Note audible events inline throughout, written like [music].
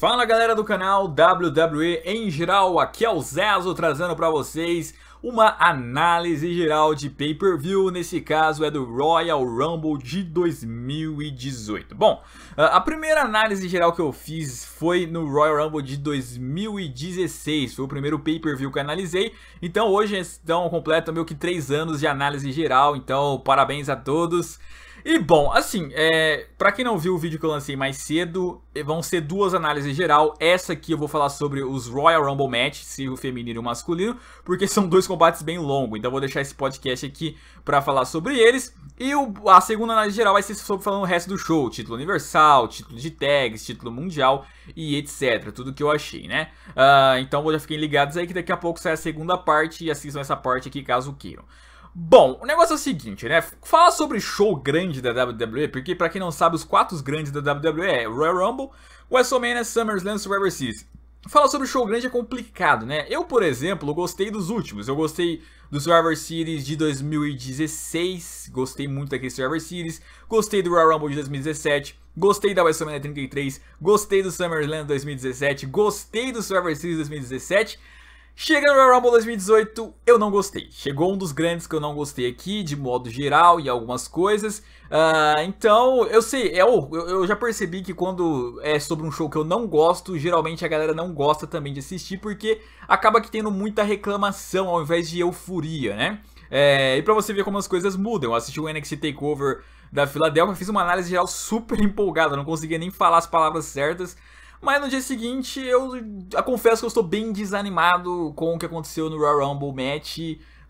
Fala galera do canal WWE em geral, aqui é o Zazo trazendo para vocês uma análise geral de pay-per-view, nesse caso é do Royal Rumble de 2018. Bom, a primeira análise geral que eu fiz foi no Royal Rumble de 2016, foi o primeiro pay-per-view que eu analisei, então hoje estão completam meio que 3 anos de análise geral, então parabéns a todos. E bom, assim, é, para quem não viu o vídeo que eu lancei mais cedo, é, vão ser duas análises geral. Essa aqui eu vou falar sobre os Royal Rumble Match, se o feminino e o masculino, porque são dois combates bem longos. Então vou deixar esse podcast aqui para falar sobre eles. E o, a segunda análise geral vai ser sobre falando o resto do show, título universal, título de tags, título mundial e etc. Tudo que eu achei, né? Uh, então já fiquem ligados aí que daqui a pouco sai a segunda parte e assistam essa parte aqui caso queiram. Bom, o negócio é o seguinte, né? fala sobre show grande da WWE, porque para quem não sabe, os quatro grandes da WWE é Royal Rumble, WrestleMania, SummerSlam, Survivor Series. Falar sobre show grande é complicado, né? Eu, por exemplo, gostei dos últimos. Eu gostei do Survivor Series de 2016, gostei muito daquele Survivor Series, gostei do Royal Rumble de 2017, gostei da WrestleMania 33, gostei do SummerSlam 2017, gostei do Survivor Series 2017. Chega no Royal Rumble 2018, eu não gostei. Chegou um dos grandes que eu não gostei aqui, de modo geral e algumas coisas. Uh, então, eu sei, é eu, eu já percebi que quando é sobre um show que eu não gosto, geralmente a galera não gosta também de assistir, porque acaba que tendo muita reclamação ao invés de euforia, né? É, e pra você ver como as coisas mudam, eu assisti o NXT Takeover da Filadélfia, fiz uma análise geral super [laughs] empolgada, não conseguia nem falar as palavras certas. Mas no dia seguinte, eu, eu confesso que eu estou bem desanimado com o que aconteceu no Royal Rumble match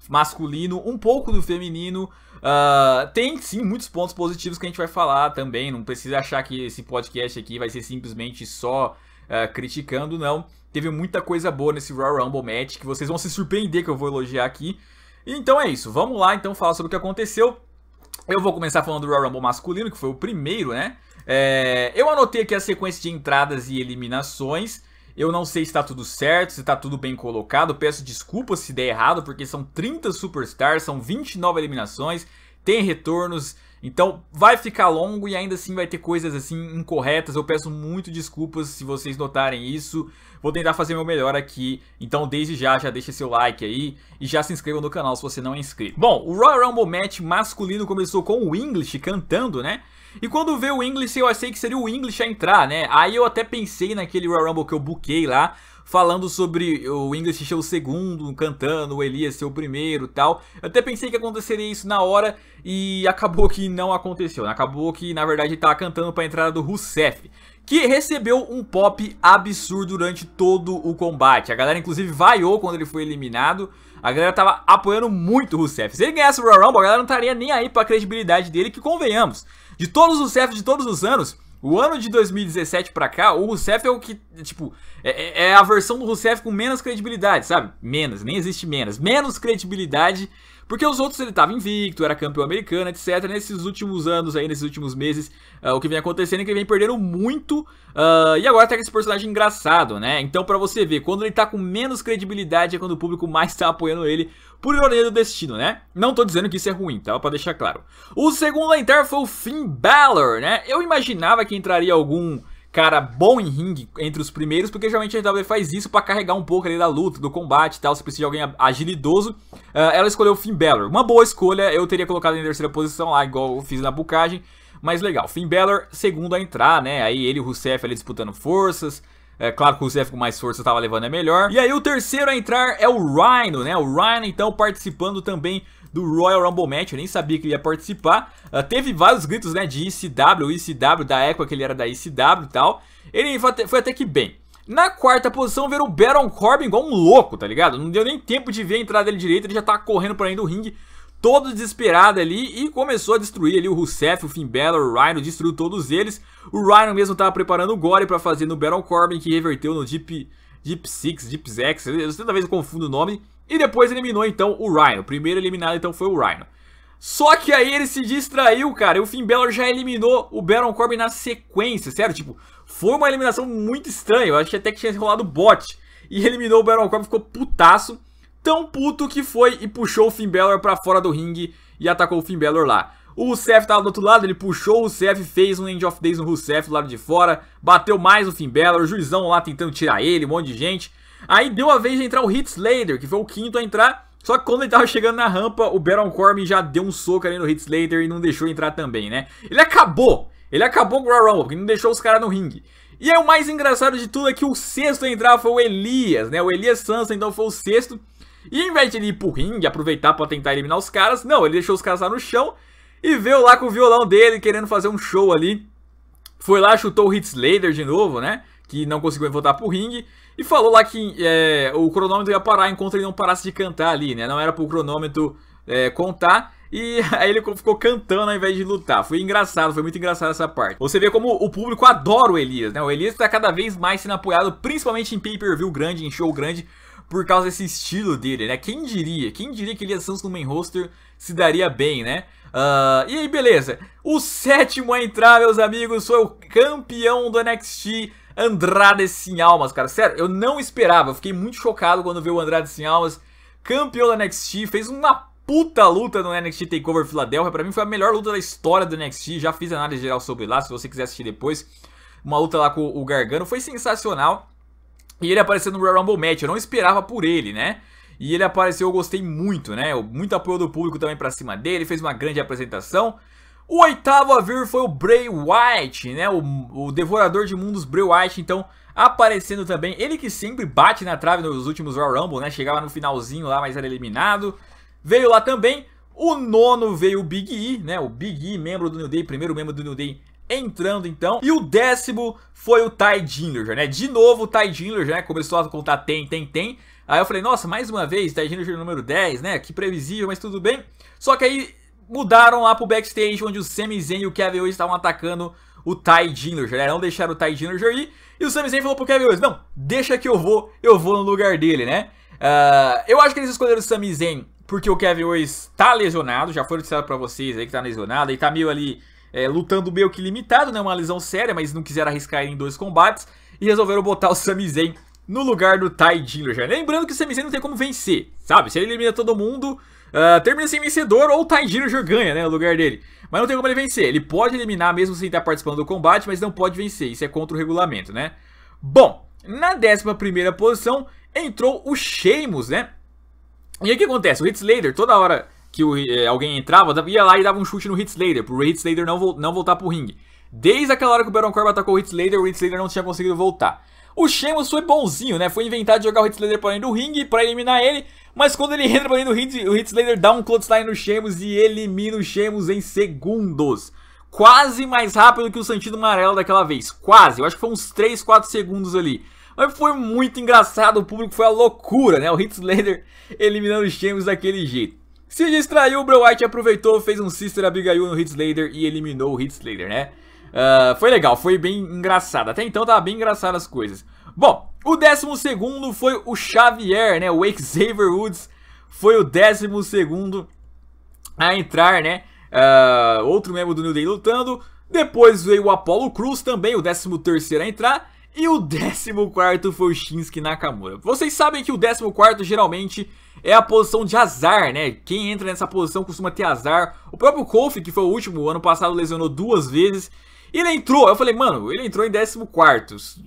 masculino, um pouco do feminino. Uh, tem sim muitos pontos positivos que a gente vai falar também. Não precisa achar que esse podcast aqui vai ser simplesmente só uh, criticando, não. Teve muita coisa boa nesse Royal Rumble match que vocês vão se surpreender que eu vou elogiar aqui. Então é isso, vamos lá então falar sobre o que aconteceu. Eu vou começar falando do Royal Rumble masculino, que foi o primeiro, né? É, eu anotei aqui a sequência de entradas e eliminações. Eu não sei se está tudo certo, se está tudo bem colocado. Peço desculpas se der errado, porque são 30 superstars, são 29 eliminações, tem retornos. Então vai ficar longo e ainda assim vai ter coisas assim incorretas. Eu peço muito desculpas se vocês notarem isso. Vou tentar fazer meu melhor aqui. Então desde já, já deixa seu like aí e já se inscreva no canal se você não é inscrito. Bom, o Royal Rumble Match masculino começou com o English cantando, né? E quando veio o English, eu achei que seria o English a entrar, né? Aí eu até pensei naquele Royal Rumble que eu buquei lá, falando sobre o English ser o segundo cantando, o Elias ser o primeiro e tal. Eu até pensei que aconteceria isso na hora e acabou que não aconteceu. Né? Acabou que, na verdade, ele tava cantando pra entrada do Rusev que recebeu um pop absurdo durante todo o combate. A galera, inclusive, vaiou quando ele foi eliminado a galera tava apoiando muito o Rusev. Se ele ganhasse o Royal Rumble, a galera não estaria nem aí pra credibilidade dele, que convenhamos. De todos os Rusev de todos os anos, o ano de 2017 pra cá, o Rusev é o que, tipo, é, é, é a versão do Rusev com menos credibilidade, sabe? Menos, nem existe menos. Menos credibilidade porque os outros ele estava invicto, era campeão americano, etc. Nesses últimos anos aí, nesses últimos meses, uh, o que vem acontecendo é que ele vem perdendo muito. Uh, e agora tá com esse personagem engraçado, né? Então, para você ver, quando ele tá com menos credibilidade é quando o público mais tá apoiando ele por ironia do destino, né? Não tô dizendo que isso é ruim, tá? Pra deixar claro. O segundo a entrar foi o Finn Balor, né? Eu imaginava que entraria algum cara bom em ringue entre os primeiros, porque geralmente a WWE faz isso para carregar um pouco ali da luta, do combate e tal, se precisa de alguém agilidoso. Uh, ela escolheu o Finn Balor. Uma boa escolha, eu teria colocado em terceira posição lá, igual eu fiz na bucagem. Mas legal, Finn Balor segundo a entrar, né? Aí ele e o Rusev ali disputando forças. É claro que o Rusev com mais força estava levando é melhor. E aí o terceiro a entrar é o Rhino, né? O Rhino então participando também do Royal Rumble Match, eu nem sabia que ele ia participar. Uh, teve vários gritos, né, de ICW, ICW, da época que ele era da ICW e tal. Ele foi até, foi até que bem. Na quarta posição, ver o Baron Corbin igual um louco, tá ligado? Não deu nem tempo de ver a entrada dele direito, ele já tá correndo pra dentro do ringue, todo desesperado ali, e começou a destruir ali o Rusev, o Finn Balor, o Rhino, destruiu todos eles. O Rhino mesmo tava preparando o Gore pra fazer no Baron Corbin, que reverteu no Deep, Deep Six, Deep Zex, eu toda vez confundo o nome. E depois eliminou então o Rhino. O primeiro eliminado então foi o Rhino. Só que aí ele se distraiu, cara. E o Finn Balor já eliminou o Baron Corbin na sequência, sério? Tipo, foi uma eliminação muito estranha. Eu achei até que tinha rolado bot. E eliminou o Baron Corbin, ficou putaço. Tão puto que foi e puxou o Finn Balor pra fora do ringue e atacou o Finn Balor lá. O Seth tava do outro lado, ele puxou o Rusev, fez um End of Days no Rusev do lado de fora, bateu mais o Finn Balor, o juizão lá tentando tirar ele, um monte de gente. Aí deu a vez de entrar o Hit Slater, que foi o quinto a entrar. Só que quando ele tava chegando na rampa, o Baron Corbin já deu um soco ali no Hit Slater e não deixou entrar também, né? Ele acabou. Ele acabou com o Royal Rumble, que não deixou os caras no ringue. E aí, o mais engraçado de tudo é que o sexto a entrar foi o Elias, né? O Elias Sansa, então, foi o sexto. E ao invés de ele ir pro ringue, aproveitar pra tentar eliminar os caras, não, ele deixou os caras lá no chão e veio lá com o violão dele, querendo fazer um show ali. Foi lá, chutou o Hit Slater de novo, né? Que não conseguiu voltar pro ringue. E falou lá que é, o cronômetro ia parar enquanto ele não parasse de cantar ali, né? Não era pro cronômetro é, contar. E [laughs] aí ele ficou cantando ao invés de lutar. Foi engraçado, foi muito engraçado essa parte. Você vê como o público adora o Elias, né? O Elias tá cada vez mais sendo apoiado, principalmente em pay-per-view grande, em show grande, por causa desse estilo dele, né? Quem diria? Quem diria que Elias Santos no main roster se daria bem, né? Uh, e aí, beleza. O sétimo a entrar, meus amigos, foi o campeão do NXT Andrade Sem Almas, cara. Sério, eu não esperava. Eu fiquei muito chocado quando vi o Andrade Sem Almas, campeão da NXT. Fez uma puta luta no NXT TakeOver Filadélfia. Pra mim foi a melhor luta da história do NXT. Já fiz análise geral sobre lá, se você quiser assistir depois. Uma luta lá com o Gargano. Foi sensacional. E ele apareceu no Royal Rumble Match. Eu não esperava por ele, né? E ele apareceu, eu gostei muito, né? Muito apoio do público também pra cima dele. Fez uma grande apresentação. O oitavo a vir foi o Bray White, né? O, o Devorador de Mundos Bray White, então aparecendo também. Ele que sempre bate na trave nos últimos Royal Rumble, né? Chegava no finalzinho lá, mas era eliminado. Veio lá também. O nono veio o Big E, né? O Big E, membro do New Day, primeiro membro do New Day entrando então. E o décimo foi o Ty Dillinger, né? De novo o Ty Dillinger, né? Começou a contar tem, tem, tem. Aí eu falei, nossa, mais uma vez, Ty Dillinger número 10, né? Que previsível, mas tudo bem. Só que aí mudaram lá pro backstage, onde o Sami Zayn e o Kevin Owens estavam atacando o Ty Dillinger, né? Não deixaram o Ty Dillinger ir. E o Sami Zayn falou pro Kevin Owens, não, deixa que eu vou, eu vou no lugar dele, né? Uh, eu acho que eles escolheram o Sami Zayn porque o Kevin Owens tá lesionado, já foi noticiado pra vocês aí que tá lesionado, e tá meio ali é, lutando meio que limitado, né? Uma lesão séria, mas não quiseram arriscar em dois combates. E resolveram botar o Sami Zayn no lugar do Ty Dillinger. Né? Lembrando que o Sami Zayn não tem como vencer, sabe? Se ele elimina todo mundo, ah, termina sem vencedor ou o Tanjiro ganha, né? O lugar dele. Mas não tem como ele vencer. Ele pode eliminar mesmo sem estar participando do combate, mas não pode vencer. Isso é contra o regulamento, né? Bom, na 11 posição entrou o Sheamus, né? E aí o que acontece? O Hit toda hora que o, eh, alguém entrava, ia lá e dava um chute no Hit para pro Hit não, vo não voltar pro ringue. Desde aquela hora que o Baron Corbin atacou o Hit o Hit não tinha conseguido voltar. O Sheamus foi bonzinho, né? Foi inventar de jogar o Hit para dentro do ringue para eliminar ele. Mas quando ele entra ali no hit, o Hit Slayer dá um Clothesline no Sheamus e elimina o Sheamus em segundos. Quase mais rápido que o Santino Amarelo daquela vez. Quase. Eu acho que foi uns 3, 4 segundos ali. Mas foi muito engraçado, o público foi a loucura, né? O Hit Slayer eliminando o Sheamus daquele jeito. Se distraiu, o Bray White aproveitou, fez um Sister Abigail no Hit Slayer e eliminou o Hit Slayer, né? Uh, foi legal, foi bem engraçado. Até então tava bem engraçado as coisas. Bom, o décimo segundo foi o Xavier, né? O Xavier Woods foi o décimo segundo a entrar, né? Uh, outro membro do New Day lutando. Depois veio o Apollo Cruz também, o décimo terceiro a entrar. E o 14 foi o Shinsuke Nakamura. Vocês sabem que o 14 geralmente é a posição de azar, né? Quem entra nessa posição costuma ter azar. O próprio Kofi, que foi o último, ano passado lesionou duas vezes. Ele entrou, eu falei, mano, ele entrou em 14.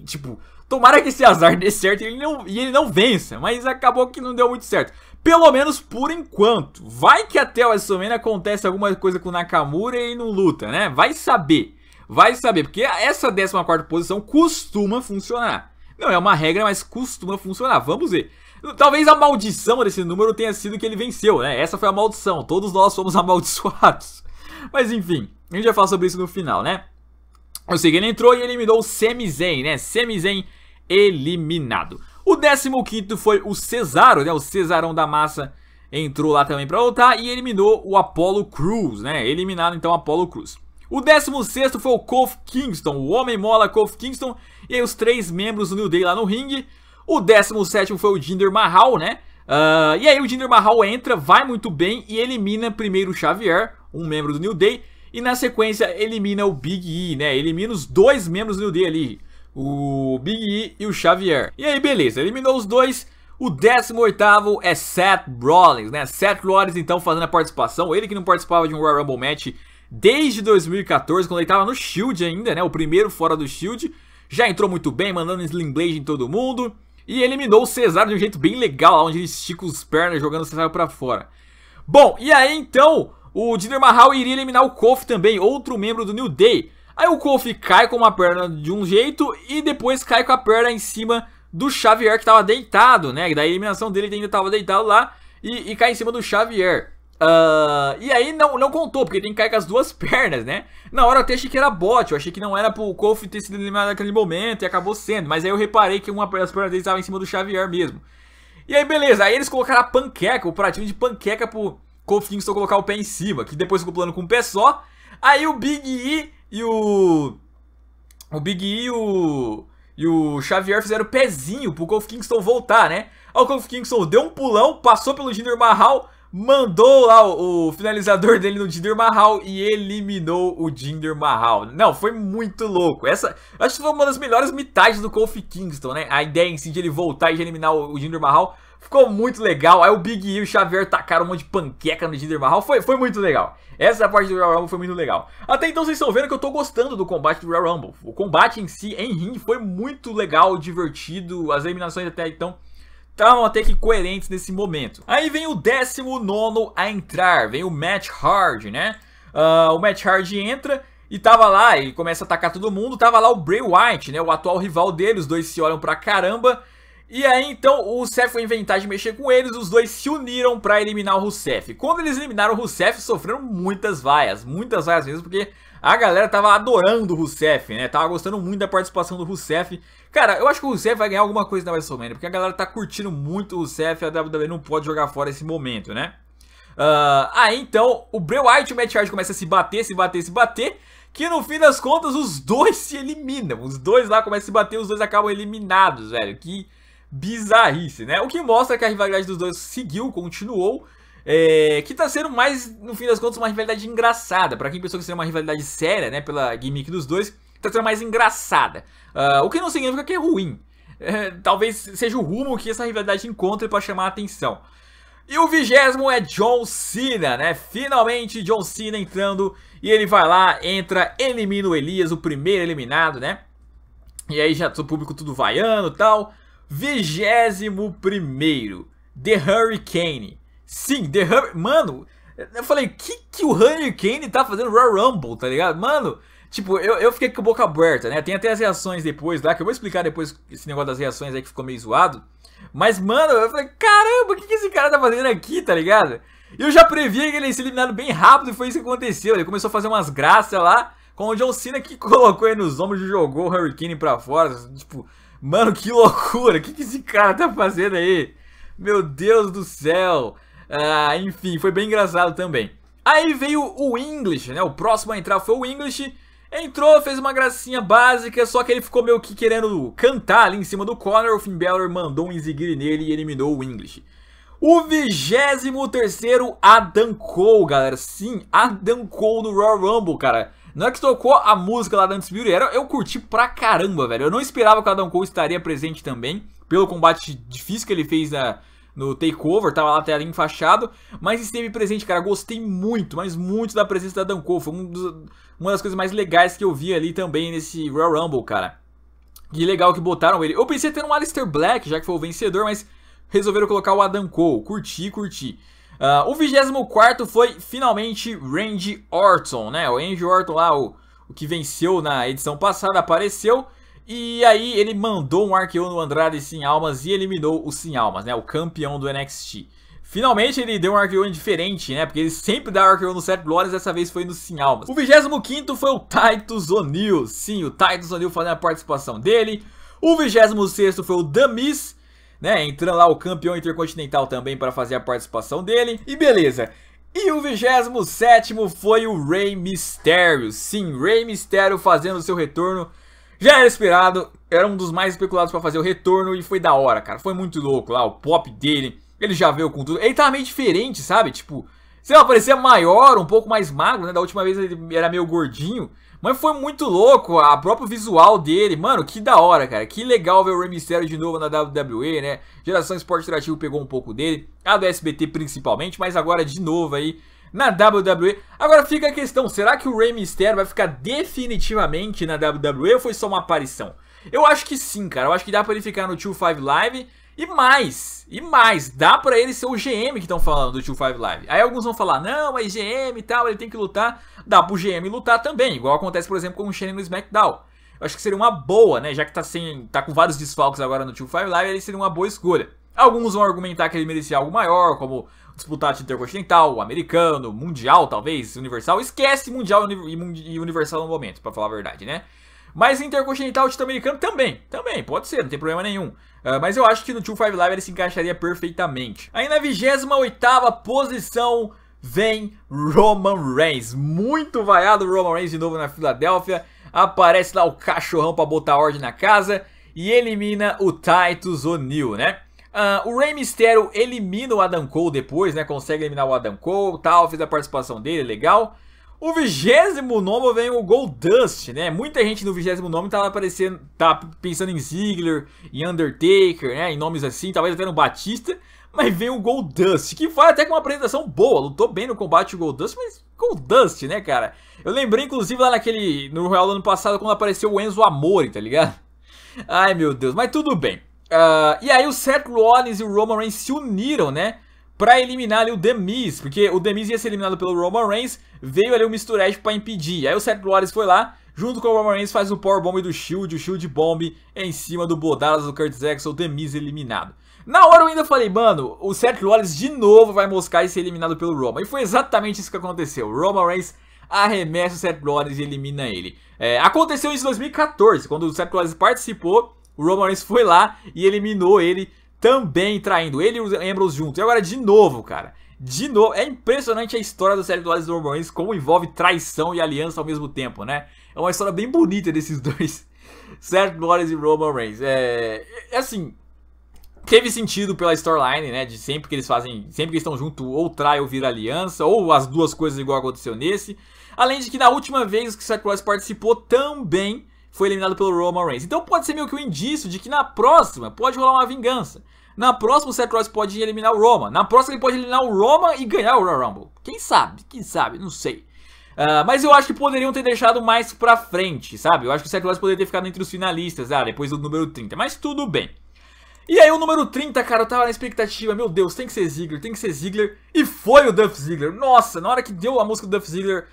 Tipo, Tomara que esse azar dê certo e ele, não, e ele não vença, mas acabou que não deu muito certo. Pelo menos por enquanto. Vai que até o WrestleMania acontece alguma coisa com o Nakamura e não luta, né? Vai saber. Vai saber, porque essa 14 posição costuma funcionar. Não é uma regra, mas costuma funcionar. Vamos ver. Talvez a maldição desse número tenha sido que ele venceu, né? Essa foi a maldição. Todos nós fomos [laughs] amaldiçoados. Mas enfim, a gente vai falar sobre isso no final, né? Eu sei que ele entrou e eliminou o Semizen, né? Sami Zayn eliminado. O 15 foi o Cesaro, né? O Cesarão da Massa entrou lá também para lutar e eliminou o Apollo Cruz, né? Eliminado então o Apollo Cruz. O 16 foi o Kof Kingston, o Homem Mola Kof Kingston, e aí os três membros do New Day lá no ringue. O 17 foi o Jinder Mahal, né? Uh, e aí o Jinder Mahal entra, vai muito bem e elimina primeiro o Xavier, um membro do New Day, e na sequência elimina o Big E, né? Elimina os dois membros do New Day ali, o Big E e o Xavier. E aí, beleza, eliminou os dois. O 18 é Seth Rollins, né? Seth Rollins, então, fazendo a participação. Ele que não participava de um Royal Rumble match desde 2014, quando ele estava no Shield ainda, né? O primeiro fora do Shield. Já entrou muito bem, mandando Slim Blade em todo mundo. E eliminou o Cesaro de um jeito bem legal, onde ele estica os pernas jogando o Cesaro pra fora. Bom, e aí então, o Jinder Mahal iria eliminar o Kofi também, outro membro do New Day. Aí o Kofi cai com uma perna de um jeito e depois cai com a perna em cima do Xavier que estava deitado, né? Da eliminação dele ainda estava deitado lá e, e, cai em cima do Xavier. Uh, e aí não, não contou, porque tem que cair com as duas [laughs] pernas, né? Na hora eu até achei que era bot, eu achei que não era pro Kofi ter sido eliminado naquele momento e acabou sendo. Mas aí eu reparei que uma das pernas dele estava em cima do Xavier mesmo. E aí beleza, aí eles colocaram a panqueca, o pratinho de panqueca pro Kofi só colocar o pé em cima, que depois ficou plano com o pé só. Aí o Big E e o. O Big E e o. E o Xavier fizeram o pezinho pro Kofi Kingston voltar, né? Aí o Kofi Kingston deu um pulão, passou pelo Jinder Mahal, mandou lá o, o finalizador [laughs] dele no Jinder Mahal e eliminou o Jinder Mahal. Não, foi muito louco. Essa, acho que foi uma das melhores mitades do Kofi Kingston, né? A ideia em si de ele voltar e de eliminar o, o Jinder Mahal Ficou muito legal. Aí o Big E e o Xavier tacaram um monte de panqueca no Jinder Mahal. Foi, foi muito legal. Essa parte do Royal Rumble foi muito legal. Até então vocês estão vendo que eu tô gostando do combate do Royal Rumble. O combate em si, em ring foi muito legal, divertido. As eliminações até então estavam até que coerentes nesse momento. Aí vem o 19 a entrar, vem o Match Hard, né? Uh, o Match Hard entra e tava lá e começa a atacar todo mundo. Tava lá o Bray White, né? O atual rival dele. Os dois se olham pra caramba. E aí então o Rusev foi inventar de mexer com eles, os dois se uniram para eliminar o Rusev. Quando eles eliminaram o Rusev, sofreram muitas vaias, muitas vaias mesmo, porque a galera tava adorando o Rusev, né? Tava gostando muito da participação do Rusev. Cara, eu acho que o Rusev vai ganhar alguma coisa na WrestleMania, porque a galera tá curtindo muito o Rusev e a WWE não pode jogar fora esse momento, né? Uh, aí então, o Bray White e o Matt Hardy começam a se bater, se bater, se bater. Que no fim das contas, os dois se eliminam. Os dois lá começam a se bater, os dois acabam eliminados, velho. Que bizarrice, né? O que mostra que a rivalidade dos dois seguiu, continuou, é, que tá sendo mais, no fim das contas, uma rivalidade engraçada. Para quem pensou que seria uma rivalidade séria, né, pela gimmick dos dois, tá sendo mais engraçada. Uh, o que não significa que é ruim. É, talvez seja o rumo que essa rivalidade encontre para chamar a atenção. E o vigésimo é John Cena, né? Finalmente John Cena entrando e ele vai lá, entra, elimina o Elias, o primeiro eliminado, né? E aí já o público tudo vaiando e tal. Vigésimo primeiro, The Hurricane. Sim, The Hurricane. Mano, eu falei, que que o Hurricane tá fazendo Royal Rumble, tá ligado? Mano, tipo, eu, eu fiquei com a boca aberta, né? Tem até as reações depois lá, que eu vou explicar depois esse negócio das reações aí que ficou meio zoado. Mas, mano, eu falei, caramba, o que, que esse cara tá fazendo aqui, tá ligado? E eu já previ que ele ia ser eliminado bem rápido e foi isso que aconteceu. Ele começou a fazer umas graças lá, com o John Cena que [laughs] colocou ele nos ombros e jogou o Hurricane pra fora. Tipo, Mano, que loucura! O que, que esse cara tá fazendo aí? Meu Deus do céu! Ah, enfim, foi bem engraçado também. Aí veio o English, né? O próximo a entrar foi o English. Entrou, fez uma gracinha básica, só que ele ficou meio que querendo cantar ali em cima do Connor. O Finn Balor mandou um Inziguri nele e eliminou o English. O 23 terceiro Adam Cole, galera. Sim, Adam Cole no Royal Rumble, cara. Na hora é que tocou a música lá da Dance Beauty, era, eu curti pra caramba, velho. Eu não esperava que o Adam Cole estaria presente também, pelo combate difícil que ele fez na, no takeover, tava lá até enfaixado, mas esteve presente, cara. Gostei muito, mas muito da presença da Adam Cole. Foi um dos, uma das coisas mais legais que eu vi ali também nesse Royal Rumble, cara. Que legal que botaram ele. Eu pensei até no Aleister Black, já que foi o vencedor, mas resolveram colocar o Adam Cole. Curti, curti. Uh, o 24 foi finalmente Randy Orton, né? O Randy Orton lá, o, o que venceu na edição passada, apareceu. E aí ele mandou um arqueão no Andrade Sin Almas e eliminou o Sin Almas, né? O campeão do NXT. Finalmente ele deu um arqueão diferente, né? Porque ele sempre dá arqueão no Seth Rollins, dessa vez foi no Sin Almas. O 25 foi o Titus O'Neil. Sim, o Titus O'Neil fazendo a participação dele. O 26 foi o The Miz né? Entrando lá o campeão intercontinental também para fazer a participação dele. E beleza. E o 27 foi o Rey Mysterio. Sim, Rey Mysterio fazendo o seu retorno. Já era esperado, era um dos mais especulados para fazer o retorno e foi da hora, cara. Foi muito louco lá, o pop dele. Ele já veio com tudo. Ele tá meio diferente, sabe? Tipo, sei lá, parecia maior, um pouco mais magro, né? Da última vez ele era meio gordinho. Mas foi muito louco a próprio visual dele. Mano, que da hora, cara. Que legal ver o Rey Mysterio de novo na WWE, né? Geração Esporte Interativo pegou um pouco dele. A do SBT principalmente, mas agora de novo aí na WWE. Agora fica a questão, será que o Rey Mysterio vai ficar definitivamente na WWE ou foi só uma aparição? Eu acho que sim, cara. Eu acho que dá pra ele ficar no 2-5 Live e mais, e mais, dá para ele ser o GM que estão falando do 25 Live. Aí alguns vão falar, não, mas GM e tal, ele tem que lutar. Dá pro GM lutar também, igual acontece, por exemplo, com o Shane no SmackDown. Eu acho que seria uma boa, né, já que tá, sem, tá com vários desfalques agora no 25 Live, ele seria uma boa escolha. Alguns vão argumentar que ele merecia algo maior, como disputar o intercontinental, americano, mundial, talvez, universal. Esquece mundial e universal no momento, para falar a verdade, né? Mas intercontinental tito-americano também, também, pode ser, não tem problema nenhum. Uh, mas eu acho que no 25 Live ele se encaixaria perfeitamente. Aí na 28 posição vem Roman Reigns. Muito vaiado Roman Reigns de novo na Filadélfia. Aparece lá o cachorrão pra botar ordem na casa e elimina o Titus O'Neil, né? Uh, o Rey Mysterio elimina o Adam Cole depois, né? Consegue eliminar o Adam Cole, tal, fez a participação dele, legal. O vigésimo nome vem o Goldust, né? Muita gente no vigésimo nome tava aparecendo, tá pensando em Ziggler, em Undertaker, né? Em nomes assim, talvez até no Batista. Mas vem o Goldust, que foi até com uma apresentação boa. Lutou bem no combate o Goldust, mas Goldust, né, cara? Eu lembrei, inclusive, lá naquele. No Royal do ano passado, quando apareceu o Enzo Amore, tá ligado? Ai, meu Deus, mas tudo bem. Uh, e aí o Seth Rollins e o Roman Reigns se uniram, né? pra eliminar ali o The Miz, porque o The Miz ia ser eliminado pelo Roman Reigns, veio ali o Mr. Edge pra impedir. Aí o Seth Rollins foi lá, junto com o Roman Reigns faz o Power Bomb do Shield, o Shield Bomb em cima do Bodalas, do Curtis Axel, o The Miz eliminado. Na hora eu ainda falei, mano, o Seth Rollins de novo vai moscar e ser eliminado pelo Roman. E foi exatamente isso que aconteceu. O Roman Reigns arremessa o Seth Rollins e elimina ele. É, aconteceu isso em 2014, quando o Seth Rollins participou, o Roman Reigns foi lá e eliminou ele também traindo. Ele e o Ambrose juntos. E agora de novo, cara. De novo, é impressionante a história da série do Alice Dormorins, como envolve traição e aliança ao mesmo tempo, né? É uma história bem bonita desses [laughs] dois, certo? Morris e Roman Reigns. É, é assim, teve sentido pela storyline, né? De sempre que eles fazem, sempre que estão juntos, ou trai ou vira aliança, ou as duas coisas igual aconteceu nesse. Além de que na última vez que Seth Rollins participou também foi eliminado pelo Roman Reigns. Então pode ser meio que um indício de que na próxima pode rolar uma vingança. Na próxima o Seth Rollins pode eliminar o Roman. Na próxima ele pode eliminar o Roman e ganhar o Royal Rumble. Quem sabe? Quem sabe? Não sei. Uh, mas eu acho que poderiam ter deixado mais pra frente, sabe? Eu acho que o Seth Rollins poderia ter ficado entre os finalistas, ah, depois do número 30. Mas tudo bem. E aí o número 30, cara, eu tava na expectativa, meu Deus, tem que ser Ziggler, tem que ser Ziggler. E foi o Duff Ziggler. Nossa, na hora que deu a música do Duff Ziggler,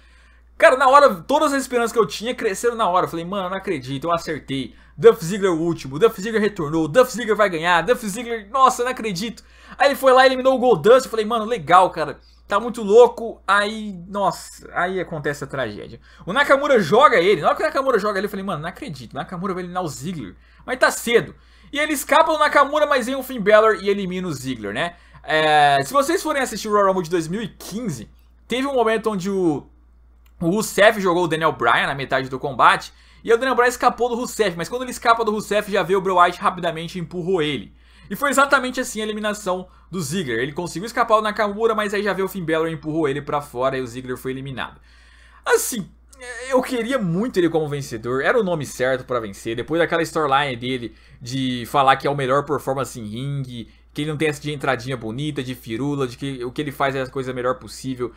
Cara, na hora, todas as esperanças que eu tinha cresceram na hora. Eu falei, mano, não acredito, eu acertei. Duff Ziggler o último, Duff Ziggler retornou, Duff Ziggler vai ganhar, Duff Ziggler, nossa, não acredito. Aí ele foi lá e eliminou o Goldust, eu falei, mano, legal, cara. Tá muito louco, aí, nossa, aí acontece a tragédia. O Nakamura joga ele, na hora que o Nakamura joga ele, eu falei, mano, não acredito, Nakamura vai eliminar o Ziggler. Mas tá cedo. E ele escapa o Nakamura, mas vem o Finn Balor e elimina o Ziggler, né? É, se vocês forem assistir o Royal Rumble de 2015, teve um momento onde o o Rusev jogou o Daniel Bryan na metade do combate. E o Daniel Bryan escapou do Rusev, mas quando ele escapa do Rusev, já veio o Bray Wyatt rapidamente e empurrou ele. E foi exatamente assim a eliminação do Ziggler. Ele conseguiu escapar do Nakamura, mas aí já veio o Finn Balor e empurrou ele para fora e o Ziggler foi eliminado. Assim, eu queria muito ele como vencedor, era o nome certo para vencer. Depois daquela storyline dele de falar que é o melhor performance em ringue, que ele não tem essa de entradinha bonita, de firula, de que o que ele faz é a coisa melhor possível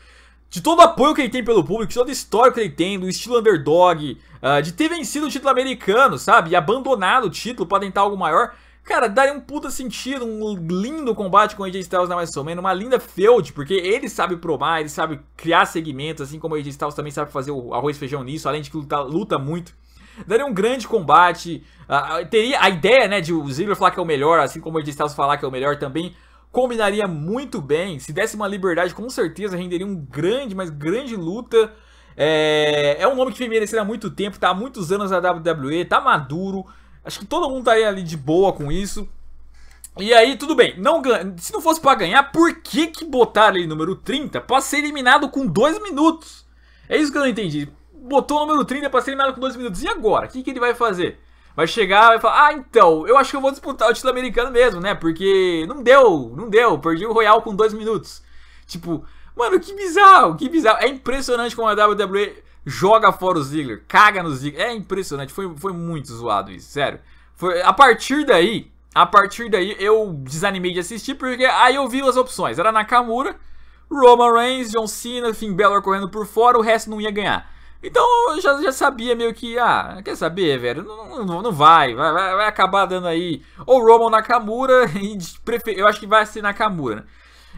de todo o apoio que ele tem pelo público, de toda a história que ele tem, do estilo underdog, uh, de ter vencido o título americano, sabe? E abandonado o título para tentar algo maior. Cara, daria um puta sentido, um lindo combate com o AJ Styles na WrestleMania, uma linda feud, porque ele sabe promar, ele sabe criar segmentos, assim como o AJ Styles também sabe fazer o arroz e feijão nisso, além de que luta, luta muito. Daria um grande combate, uh, teria a ideia, né, de o Ziggler falar que é o melhor, assim como o AJ Styles falar que é o melhor também, combinaria muito bem. Se desse uma liberdade, com certeza renderia um grande, mas grande luta. É, é um nome que vem merecendo há muito tempo, tá há muitos anos na WWE, tá maduro. Acho que todo mundo estaria tá ali de boa com isso. E aí, tudo bem, não se não fosse para ganhar, por que que botaram ele número 30 para ser eliminado com 2 minutos? É isso que eu não entendi. Botou o número 30 para ser eliminado com 2 minutos, e agora? O que, que ele vai fazer? vai chegar e falar: Ah, então, eu acho que eu vou disputar o título americano mesmo, né? Porque não deu, não deu. Perdi o Royal com dois minutos. Tipo, mano, que bizarro, que bizarro. É impressionante como a WWE joga fora o Ziggler, caga no Ziggler. É impressionante, foi, foi muito zoado isso, sério. Foi, a partir daí, a partir daí eu desanimei de assistir, porque aí eu vi as opções. Era Nakamura, Roman Reigns, John Cena, Finn Balor correndo por fora, o resto não ia ganhar. Então eu já, já sabia meio que, ah, quer saber, velho? Não, não, não vai, vai, vai acabar dando aí. Ou Roman Nakamura, [laughs] e prefer... eu acho que vai ser Nakamura. Né?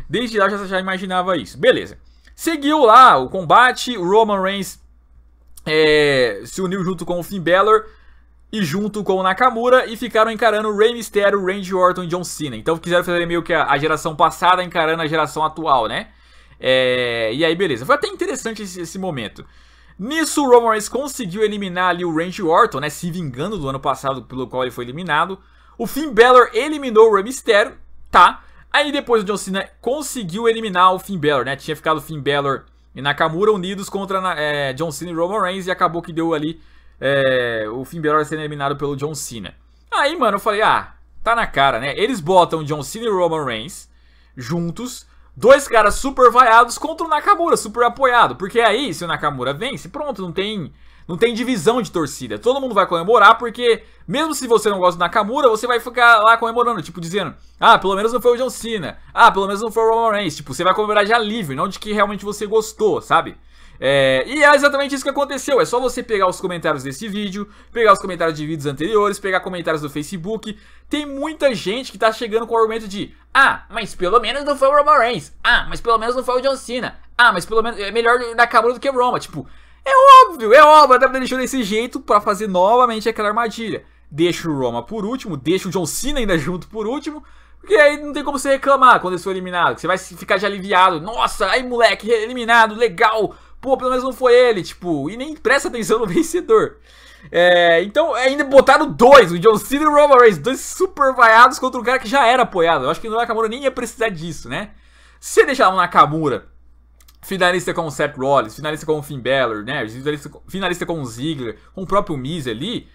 Desde lá já, já imaginava isso. Beleza. Seguiu lá o combate, o Roman Reigns é, se uniu junto com o Finn Balor e junto com o Nakamura e ficaram encarando o Rey Mysterio, Randy Orton e John Cena. Então quiseram fazer meio que a, a geração passada encarando a geração atual, né? É, e aí, beleza. Foi até interessante esse, esse momento. Nisso, o Roman Reigns conseguiu eliminar ali o Randy Orton, né? Se vingando do ano passado pelo qual ele foi eliminado. O Finn Balor eliminou o Rey Mysterio, tá? Aí depois o John Cena conseguiu eliminar o Finn Balor, né? Tinha ficado o Finn Balor e Nakamura unidos contra é, John Cena e Roman Reigns e acabou que deu ali é, o Finn Balor sendo eliminado pelo John Cena. Aí, mano, eu falei, ah, tá na cara, né? Eles botam John Cena e Roman Reigns juntos dois caras super vaiados contra o Nakamura, super apoiado. Porque aí, se o Nakamura vence, pronto, não tem. Não tem divisão de torcida. Todo mundo vai comemorar, porque mesmo se você não gosta do Nakamura, você vai ficar lá comemorando, tipo, dizendo: Ah, pelo menos não foi o John Cena. Ah, pelo menos não foi o Roman Reigns. Tipo, você vai comemorar de alívio, não de que realmente você gostou, sabe? É, e é exatamente isso que aconteceu. É só você pegar os comentários desse vídeo, pegar os comentários de vídeos anteriores, pegar comentários do Facebook. Tem muita gente que tá chegando com o argumento de Ah, mas pelo menos não foi o Roman Reigns. Ah, mas pelo menos não foi o John Cena. Ah, mas pelo menos é melhor Nakamura do que o Roma. Tipo, é óbvio, é óbvio. A WWE deixou desse jeito para fazer novamente aquela armadilha. Deixa o Roma por último, deixa o John Cena ainda junto por último. Porque aí não tem como você reclamar quando eles for eliminados. Você vai ficar de aliviado. Nossa, aí moleque, eliminado, legal. Pô, pelo menos não foi ele, tipo, e nem presta atenção no [laughs] vencedor. É, então, ainda botaram dois, o John Cena e o Roman Reigns, dois super vaiados contra um cara que já era apoiado. Eu acho que o Nakamura nem ia precisar disso, né? Se deixar o Nakamura, finalista com o Seth Rollins, finalista com o Finn Balor, né? Finalista, finalista com o Ziggler, com o próprio Miz ali,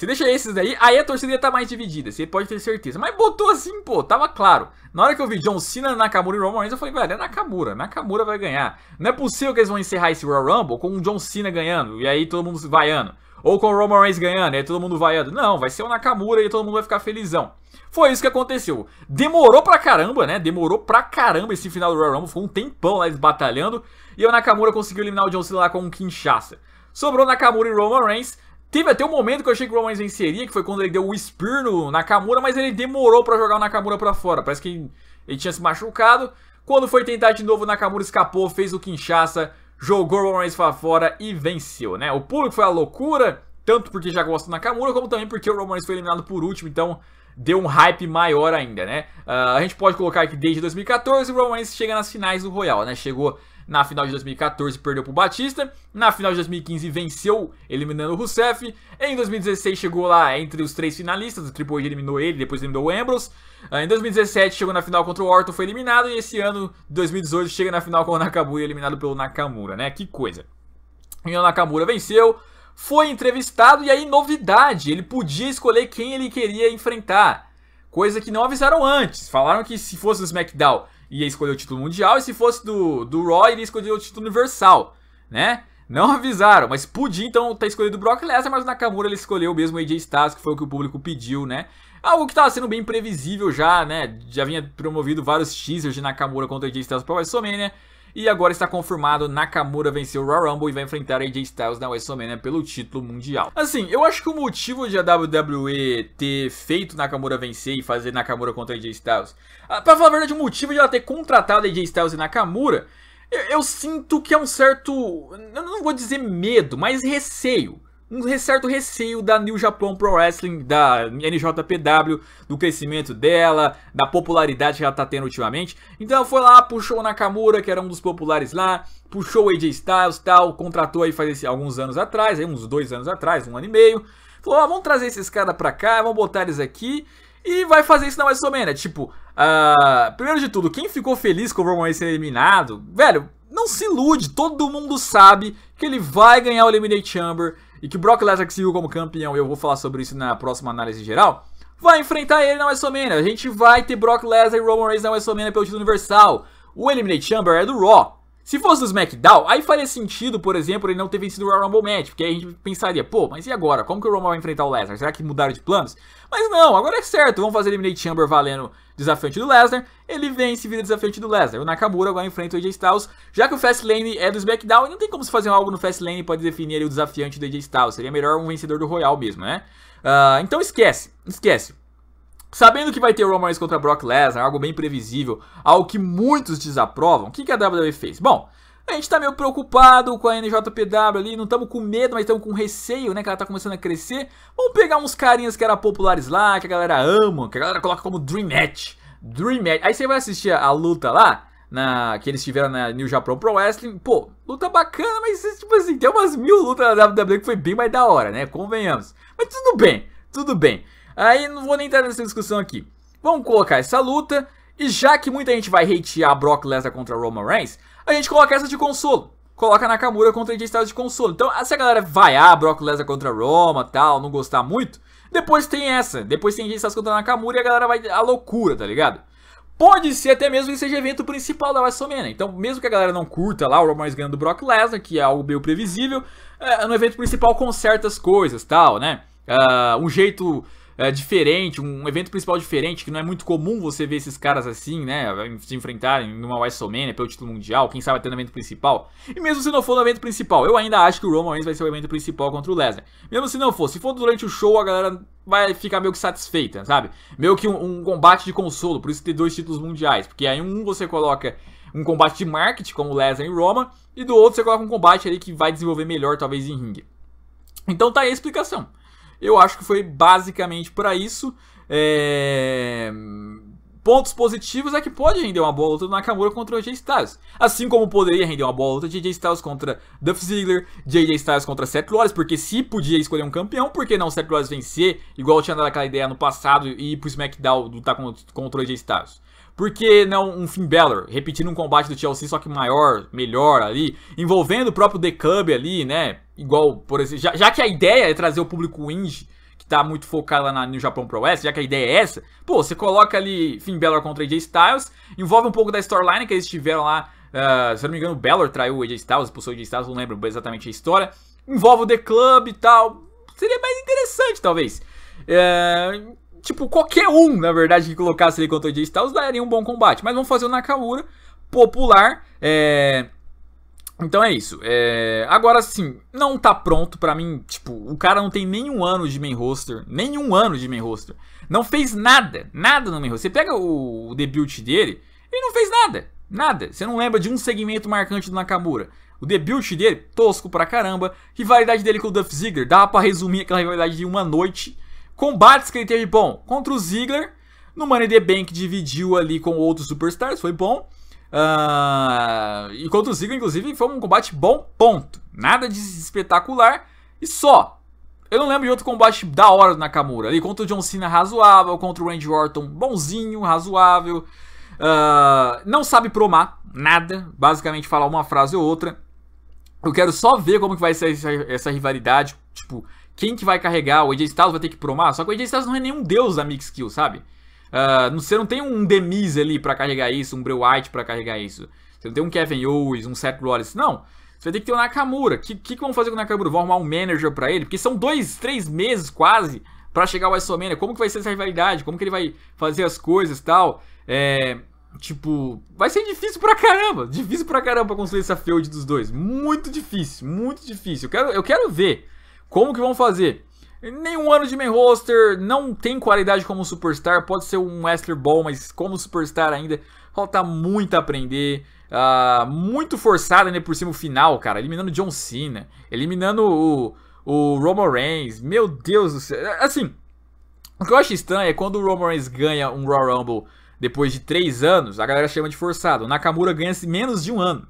se deixa esses daí, aí a torcida ia tá mais dividida, você pode ter certeza. Mas botou assim, pô, tava claro. Na hora que eu vi John Cena, Nakamura e Roman Reigns, eu falei, velho, é Nakamura, Nakamura vai ganhar. Não é possível que eles vão encerrar esse Royal Rumble com o John Cena ganhando, e aí todo mundo vaiando. Ou com o Roman Reigns ganhando, e aí todo mundo vaiando. Não, vai ser o Nakamura e todo mundo vai ficar felizão. Foi isso que aconteceu. Demorou pra caramba, né? Demorou pra caramba esse final do Royal Rumble. Foi um tempão lá eles batalhando. E o Nakamura conseguiu eliminar o John Cena lá com um Kinshasa. Sobrou Nakamura e Roman Reigns. Teve até um momento que eu achei que o Rollins venceria, que foi quando ele deu o Spear no Nakamura, mas ele demorou para jogar o Nakamura para fora. Parece que ele tinha se machucado. Quando foi tentar de novo, o Nakamura escapou, fez o Kinshasa, jogou o Reigns para fora e venceu, né? O público foi a loucura, tanto porque já gosta do Nakamura, como também porque o Reigns foi eliminado por último, então deu um hype maior ainda, né? Uh, a gente pode colocar que desde 2014 o Reigns chega nas finais do Royal, né? Chegou na final de 2014 perdeu para o Batista. Na final de 2015 venceu, eliminando o Rousseff. Em 2016 chegou lá entre os três finalistas. O Triple H eliminou ele, depois eliminou o Ambrose. Ah, em 2017 chegou na final contra o Orton, foi eliminado. E esse ano, 2018, chega na final com o Nakamura, eliminado pelo Nakamura, né? Que coisa. E o Nakamura venceu foi entrevistado e aí novidade, ele podia escolher quem ele queria enfrentar. Coisa que não avisaram antes. Falaram que se fosse o SmackDown, ia escolher o título mundial, e se fosse do, do Raw, iria escolher o título universal, né? Não avisaram, mas podia então ter escolhido o Brock Lesnar, mas o Nakamura ele escolheu mesmo o AJ Styles, que foi o que o público pediu, né? Algo que estava sendo bem previsível já, né? Já vinha promovido vários teasers de Nakamura contra AJ Styles pra WrestleMania, e agora está confirmado, Nakamura venceu o Royal Rumble e vai enfrentar AJ Styles na WrestleMania né, pelo título mundial. Assim, eu acho que o motivo de a WWE ter feito Nakamura vencer e fazer Nakamura contra AJ Styles, ah, pra falar a verdade, o motivo de ela ter contratado AJ Styles e Nakamura, eu, eu sinto que é um certo, eu não vou dizer medo, mas receio um certo receio da New Japan Pro Wrestling, da NJPW, do crescimento dela, da popularidade que ela tá tendo ultimamente. Então ela foi lá, puxou o Nakamura, que era um dos populares lá, puxou o AJ Styles tal, contratou aí faz alguns anos atrás, aí uns dois anos atrás, um ano e meio. Falou, ó, ah, vamos trazer esses caras pra cá, vamos botar eles aqui. E vai fazer isso na WrestleMania, né? tipo, uh, primeiro de tudo, quem ficou feliz com o Roman ser eliminado, velho, não se ilude, todo mundo sabe que ele vai ganhar o Eliminate Chamber, e que Brock Lesnar seguiu como campeão, e eu vou falar sobre isso na próxima análise geral, vai enfrentar ele na WrestleMania. A gente vai ter Brock Lesnar e Roman Reigns na WrestleMania pelo título universal. O Eliminate Chamber é do Raw. Se fosse os SmackDown, aí faria sentido, por exemplo, ele não ter vencido o Royal Rumble Match, porque aí a gente pensaria, pô, mas e agora? Como que o Roman vai enfrentar o Lesnar? Será que mudaram de planos? Mas não, agora é certo, vamos fazer Eliminate Chamber valendo desafiante do Lesnar, ele vence e vira desafiante do Lesnar. O Nakamura agora enfrenta o AJ Styles, já que o Fastlane é do SmackDown, e não tem como se fazer algo no Fastlane para definir o desafiante do AJ Styles, seria melhor um vencedor do Royal mesmo, né? Uh, então esquece, esquece. Sabendo que vai ter Roman Reigns contra Brock Lesnar, algo bem previsível, algo que muitos desaprovam, o que, que a WWE fez? Bom, a gente tá meio preocupado com a NJPW ali, não estamos com medo, mas estamos com receio, né, que ela tá começando a crescer. Vamos pegar uns carinhas que eram populares lá, que a galera ama, que a galera coloca como Dream Match. Dream Match. Aí você vai assistir a, a luta lá, na, que eles tiveram na New Japan Pro Wrestling. Pô, luta bacana, mas tipo assim, tem umas mil lutas da WWE que foi bem mais da hora, né? Convenhamos. Mas tudo bem, tudo bem. Aí não vou nem entrar nessa discussão aqui. Vamos colocar essa luta, e já que muita gente vai hatear Brock Lesnar contra Roman Reigns, a gente coloca essa de consolo. Coloca Nakamura contra AJ Styles tá de consolo. Então, se a galera vaiar Brock Lesnar contra Roma tal, não gostar muito, depois tem essa. Depois tem AJ Styles tá contra Nakamura e a galera vai à loucura, tá ligado? Pode ser até mesmo que seja evento principal da WrestleMania. Então, mesmo que a galera não curta lá o Roman Reigns ganhando Brock Lesnar, que é algo meio previsível, é, no evento principal com certas coisas, tal, né? Uh, um jeito é, diferente, um evento principal diferente, que não é muito comum você ver esses caras assim, né, se enfrentarem numa WrestleMania pelo título mundial, quem sabe até no evento principal. E mesmo se não for no evento principal, eu ainda acho que o Roman Reigns vai ser o evento principal contra o Lesnar. Mesmo se não for, se for durante o show, a galera vai ficar meio que satisfeita, sabe? Meio que um, um combate de consolo, por isso ter dois títulos mundiais, porque aí um você coloca um combate de marketing, como Lesnar e Roman e do outro você coloca um combate ali que vai desenvolver melhor, talvez em ringue. Então tá aí a explicação. Eu acho que foi basicamente para isso. É... Pontos positivos é que pode render uma boa luta do Nakamura contra o AJ Styles. Assim como poderia render uma boa luta de AJ Styles contra Duff Ziggler, JJ Styles contra Seth Rollins, porque se podia escolher um campeão, por que não Seth Rollins vencer, igual tinha dado aquela ideia no passado, e ir pro SmackDown lutar contra o AJ Styles? Por que não né, um Finn Balor repetindo um combate do Chelsea, só que maior, melhor ali, envolvendo o próprio The Club ali, né? Igual, por exemplo, já, já que a ideia é trazer o público indie, que tá muito focado lá na, no Japão Pro West, já que a ideia é essa, pô, você coloca ali Finn Balor contra AJ Styles, envolve um pouco da storyline que eles tiveram lá, uh, se eu não me engano, o Balor traiu o AJ Styles, expulsou o AJ Styles, não lembro exatamente a história, envolve o The Club e tal, seria mais interessante, talvez. Uh, tipo, qualquer um, na verdade, que colocasse ele contra o AJ Styles daria um bom combate. Mas vamos fazer o Nakamura popular. É... Então é isso. É... Agora sim, não tá pronto para mim. Tipo, o cara não tem nenhum ano de main roster. Nenhum ano de main roster. Não fez nada. Nada no main roster. Você pega o, o debut dele, ele não fez nada. Nada. Você não lembra de um segmento marcante do Nakamura. O debut dele, tosco pra caramba. Rivalidade dele com o Duff Ziggler, dava pra resumir aquela rivalidade de uma noite. Combates que ele teve bom contra o Ziggler. No Money the Bank dividiu ali com outros superstars, foi bom. Uh, e contra o Ziggler, inclusive, foi um combate bom, ponto. Nada de espetacular e só. Eu não lembro de outro combate da hora do Nakamura. Ali contra o John Cena, razoável. Contra o Randy Orton, bonzinho, razoável. Uh, não sabe promar nada. Basicamente, falar uma frase ou outra. Eu quero só ver como que vai ser essa, essa rivalidade. Tipo, quem que vai carregar, o AJ Styles vai ter que promar, só que o AJ Styles não é nenhum deus da Mix Kill, sabe? Uh, você não tem um Demise ali para carregar isso, um Bray White para carregar isso. Você não tem um Kevin Owens, um Seth Rollins, não. Você vai ter que ter o Nakamura. O que, que, que vão fazer com o Nakamura? Vão arrumar um manager para ele? Porque são dois, três meses quase para chegar ao WrestleMania. Como que vai ser essa rivalidade? Como que ele vai fazer as coisas e tal? É, tipo, vai ser difícil pra caramba. Difícil pra caramba pra construir essa feud dos dois. Muito difícil, muito difícil. Eu quero, eu quero ver como que vão fazer? Nenhum ano de main roster, não tem qualidade como superstar, pode ser um wrestler bom, mas como superstar ainda, falta muito a aprender. Uh, muito forçada né, por cima o final, cara, eliminando John Cena, eliminando o, o Roman Reigns, meu Deus do céu. Assim, o que eu acho estranho é quando o Roman Reigns ganha um Royal Rumble depois de 3 anos, a galera chama de forçado. O Nakamura ganha menos de um ano.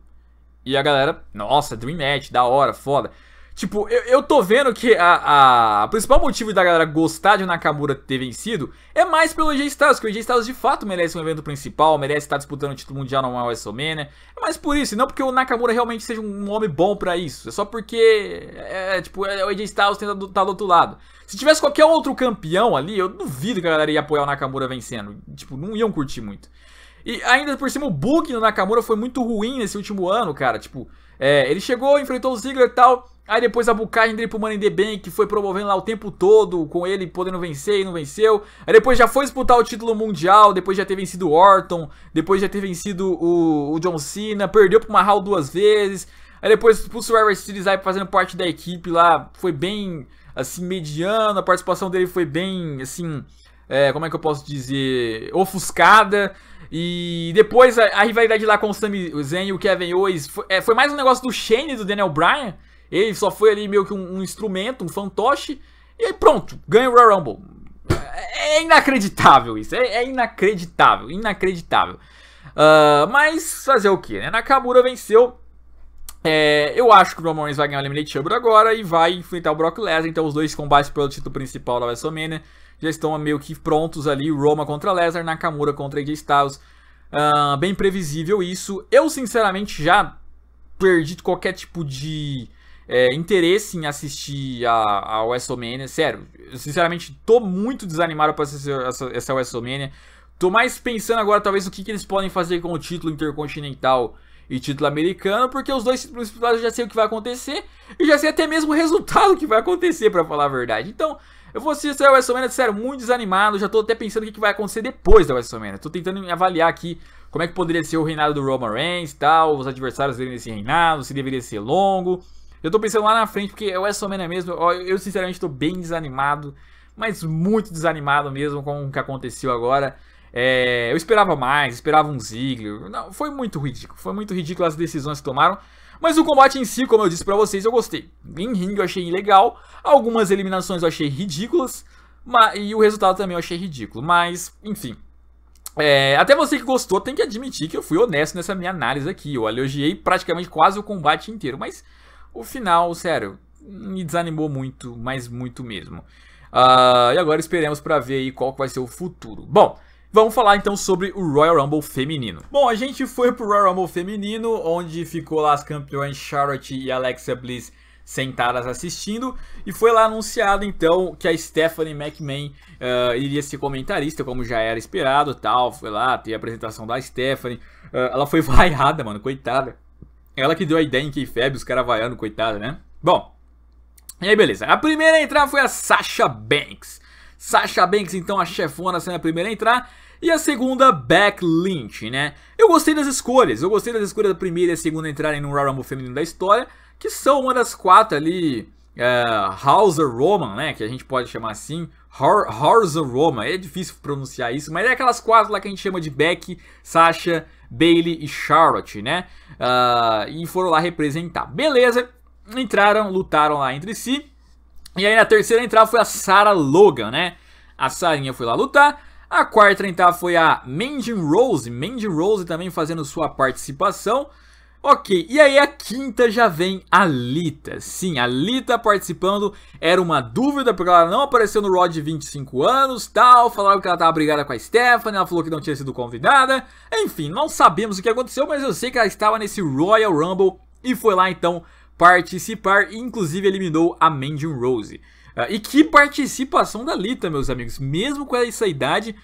E a galera, nossa, Dream Match, da hora, foda. Tipo, eu, eu tô vendo que a, a principal motivo da galera gostar de Nakamura ter vencido é mais pelo AJ Styles, que o AJ Styles de fato merece um evento principal, merece estar disputando o título mundial numa WrestleMania. É mais por isso, não porque o Nakamura realmente seja um homem bom para isso. É só porque, é, é tipo, é, o AJ Styles tenta do, tá do outro lado. Se tivesse qualquer outro campeão ali, eu duvido que a galera ia apoiar o Nakamura vencendo. Tipo, não iam curtir muito. E ainda por cima, o booking do Nakamura foi muito ruim nesse último ano, cara. Tipo, é, ele chegou, enfrentou o Ziggler e tal. Aí depois a bucagem dele pro Money in the Bank, foi promovendo lá o tempo todo, com ele podendo vencer e não venceu. Aí depois já foi disputar o título mundial, depois já ter vencido o Orton, depois já ter vencido o, o John Cena, perdeu pro Mahal duas vezes. Aí depois pro Survivor Series aí fazendo parte da equipe lá, foi bem, assim, mediano, a participação dele foi bem, assim, é, como é que eu posso dizer, ofuscada. E depois a, a rivalidade lá com o Sami Zayn e o Kevin Owens foi, é, foi, mais um negócio do Shane e do Daniel Bryan. Ele só foi ali meio que um, um instrumento, um fantoche. E aí pronto, ganha o Royal Rumble. É, é inacreditável isso, é, é inacreditável, inacreditável. Uh, mas fazer o que, né? Nakamura venceu. É, eu acho que o Roman Reigns vai ganhar o Eliminate Chamber agora e vai enfrentar o Brock Lesnar. Então os dois combates pelo título principal da WrestleMania já estão meio que prontos ali. Roma contra Lesnar, Nakamura contra AJ Styles. Uh, bem previsível isso. Eu, sinceramente, já perdi qualquer tipo de é, interesse em assistir a, a WrestleMania. Sério, eu, sinceramente, tô muito desanimado para assistir essa, essa WrestleMania. Tô mais pensando agora, talvez, o que, que eles podem fazer com o título intercontinental e título americano, porque os dois principais eu já sei o que vai acontecer e já sei até mesmo o resultado que vai acontecer, para falar a verdade. Então, eu vou assistir ao WrestleMania, sério, muito desanimado. Já tô até pensando o que vai acontecer depois da WrestleMania. Tô tentando avaliar aqui como é que poderia ser o reinado do Roman Reigns e tal, os adversários dele nesse reinado, se deveria ser longo. Eu tô pensando lá na frente, porque o é WrestleMania mesmo, eu sinceramente tô bem desanimado, mas muito desanimado mesmo com o que aconteceu agora. É, eu esperava mais, esperava um Ziggler. Não, foi muito ridículo. Foi muito ridículo as decisões que tomaram. Mas o combate em si, como eu disse pra vocês, eu gostei. Green Ring eu achei legal, algumas eliminações eu achei ridículas, mas, e o resultado também eu achei ridículo. Mas, enfim, é, até você que gostou tem que admitir que eu fui honesto nessa minha análise aqui. Eu elogiei praticamente quase o combate inteiro, mas o final, sério, me desanimou muito, mas muito mesmo. Uh, e agora esperemos para ver aí qual vai ser o futuro. Bom, Vamos falar então sobre o Royal Rumble feminino. Bom, a gente foi pro Royal Rumble feminino, onde ficou lá as campeões Charlotte e Alexa Bliss sentadas assistindo. E foi lá anunciado então que a Stephanie McMahon uh, iria ser comentarista, como já era esperado tal. Foi lá, ter a apresentação da Stephanie. Uh, ela foi [laughs] vaiada, mano, coitada. Ela que deu a ideia em que feb os caras vaiando, coitada, né? Bom, e aí beleza. A primeira a entrar foi a Sasha Banks. Sasha Banks, então, a chefona sendo a primeira a entrar e a segunda Beck Lynch, né? Eu gostei das escolhas, eu gostei das escolhas da primeira e a segunda entrarem no Royal Rumble feminino da história, que são uma das quatro ali, é, House Hauser Roman, né? Que a gente pode chamar assim, Hauser Roman, é difícil pronunciar isso, mas é aquelas quatro lá que a gente chama de Beck, Sasha, Bailey e Charlotte, né? Uh, e foram lá representar. Beleza, entraram, lutaram lá entre si. E aí na terceira entrada foi a Sarah Logan, né? A Sarinha foi lá lutar. A quarta então foi a Mandy Rose, Mandy Rose também fazendo sua participação. Ok, e aí a quinta já vem a Lita. Sim, a Lita participando era uma dúvida, porque ela não apareceu no Raw de 25 anos, tal. Falaram que ela estava brigada com a Stephanie, ela falou que não tinha sido convidada. Enfim, não sabemos o que aconteceu, mas eu sei que ela estava nesse Royal Rumble e foi lá então participar e inclusive eliminou a Mandy Rose. Ah, e que participação da Lita, meus amigos. Mesmo com essa idade,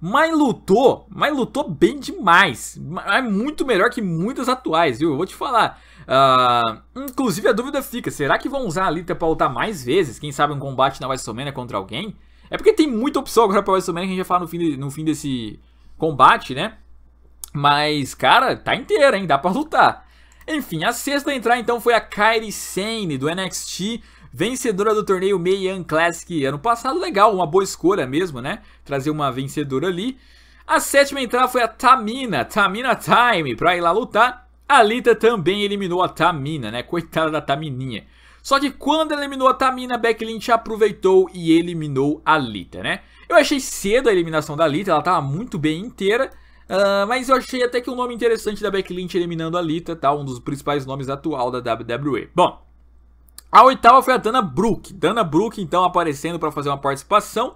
mas lutou, mas lutou bem demais. É muito melhor que muitas atuais, viu? Eu vou te falar. Uh, inclusive a dúvida fica, será que vão usar a Lita pra lutar mais vezes? Quem sabe um combate na WrestleMania contra alguém? É porque tem muita opção agora pra WrestleMania que a gente já fala no fim, de, no fim desse combate, né? Mas, cara, tá inteira, hein? Dá pra lutar. Enfim, a sexta a entrar então foi a Kairi Sane do NXT vencedora do torneio Meian Classic ano passado. Legal, uma boa escolha mesmo, né? Trazer uma vencedora ali. A sétima entrada foi a Tamina, Tamina Time, pra ir lá lutar. A Lita também eliminou a Tamina, né? Coitada da Tamininha. Só que quando eliminou a Tamina, a Becky Lynch aproveitou e eliminou a Lita, né? Eu achei cedo a eliminação da Lita, ela tava muito bem inteira. Uh, mas eu achei até que um nome interessante da Becky Lynch eliminando a Lita, tá? Um dos principais nomes atual da WWE. Bom, a oitava foi a Dana Brooke. Dana Brooke, então, aparecendo para fazer uma participação.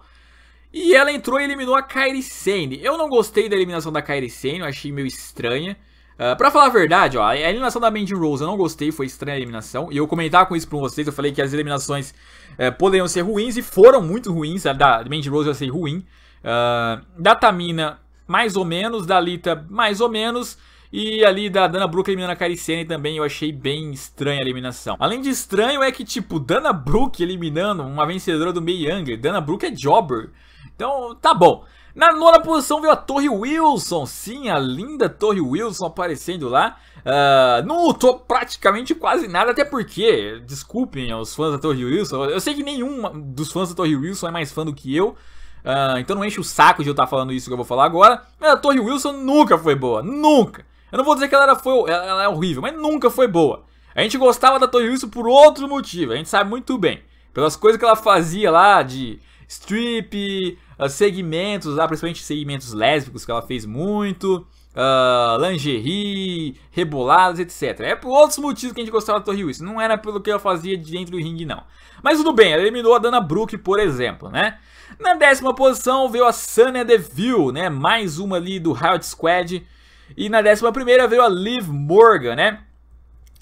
E ela entrou e eliminou a Kairi Sane. Eu não gostei da eliminação da Kairi Sane, eu achei meio estranha. Uh, pra falar a verdade, ó, a eliminação da Mandy Rose eu não gostei, foi estranha a eliminação. E eu comentava com isso pra vocês, eu falei que as eliminações uh, poderiam ser ruins e foram muito ruins. A da Mandy Rose eu achei ruim. Uh, da Tamina, mais ou menos. Da Lita, mais ou menos. E ali da Dana Brooke eliminando a Caricene também eu achei bem estranha a eliminação. Além de estranho é que, tipo, Dana Brooke eliminando uma vencedora do Mei Young. Dana Brooke é jobber. Então, tá bom. Na nona posição veio a Torre Wilson, sim, a linda Torre Wilson aparecendo lá. Uh, não lutou praticamente quase nada, até porque, desculpem os fãs da Torre Wilson, eu sei que nenhum dos fãs da Torre Wilson é mais fã do que eu, uh, então não enche o saco de eu estar falando isso que eu vou falar agora. Mas a Torre Wilson nunca foi boa, nunca. Eu não vou dizer que ela, era foi, ela é horrível, mas nunca foi boa. A gente gostava da Tori Wilson por outro motivo, a gente sabe muito bem. Pelas coisas que ela fazia lá de strip, ah, segmentos, principalmente segmentos lésbicos que ela fez muito, uh, lingerie, reboladas, etc. É por outros motivos que a gente gostava da Torre Wilson, não era pelo que ela fazia dentro do ringue, não. Mas tudo bem, ela eliminou a Dana Brooke, por exemplo, né? Na décima posição veio a Sunny Deville, né? Mais uma ali do Riot Squad. E na décima primeira veio a Liv Morgan, né?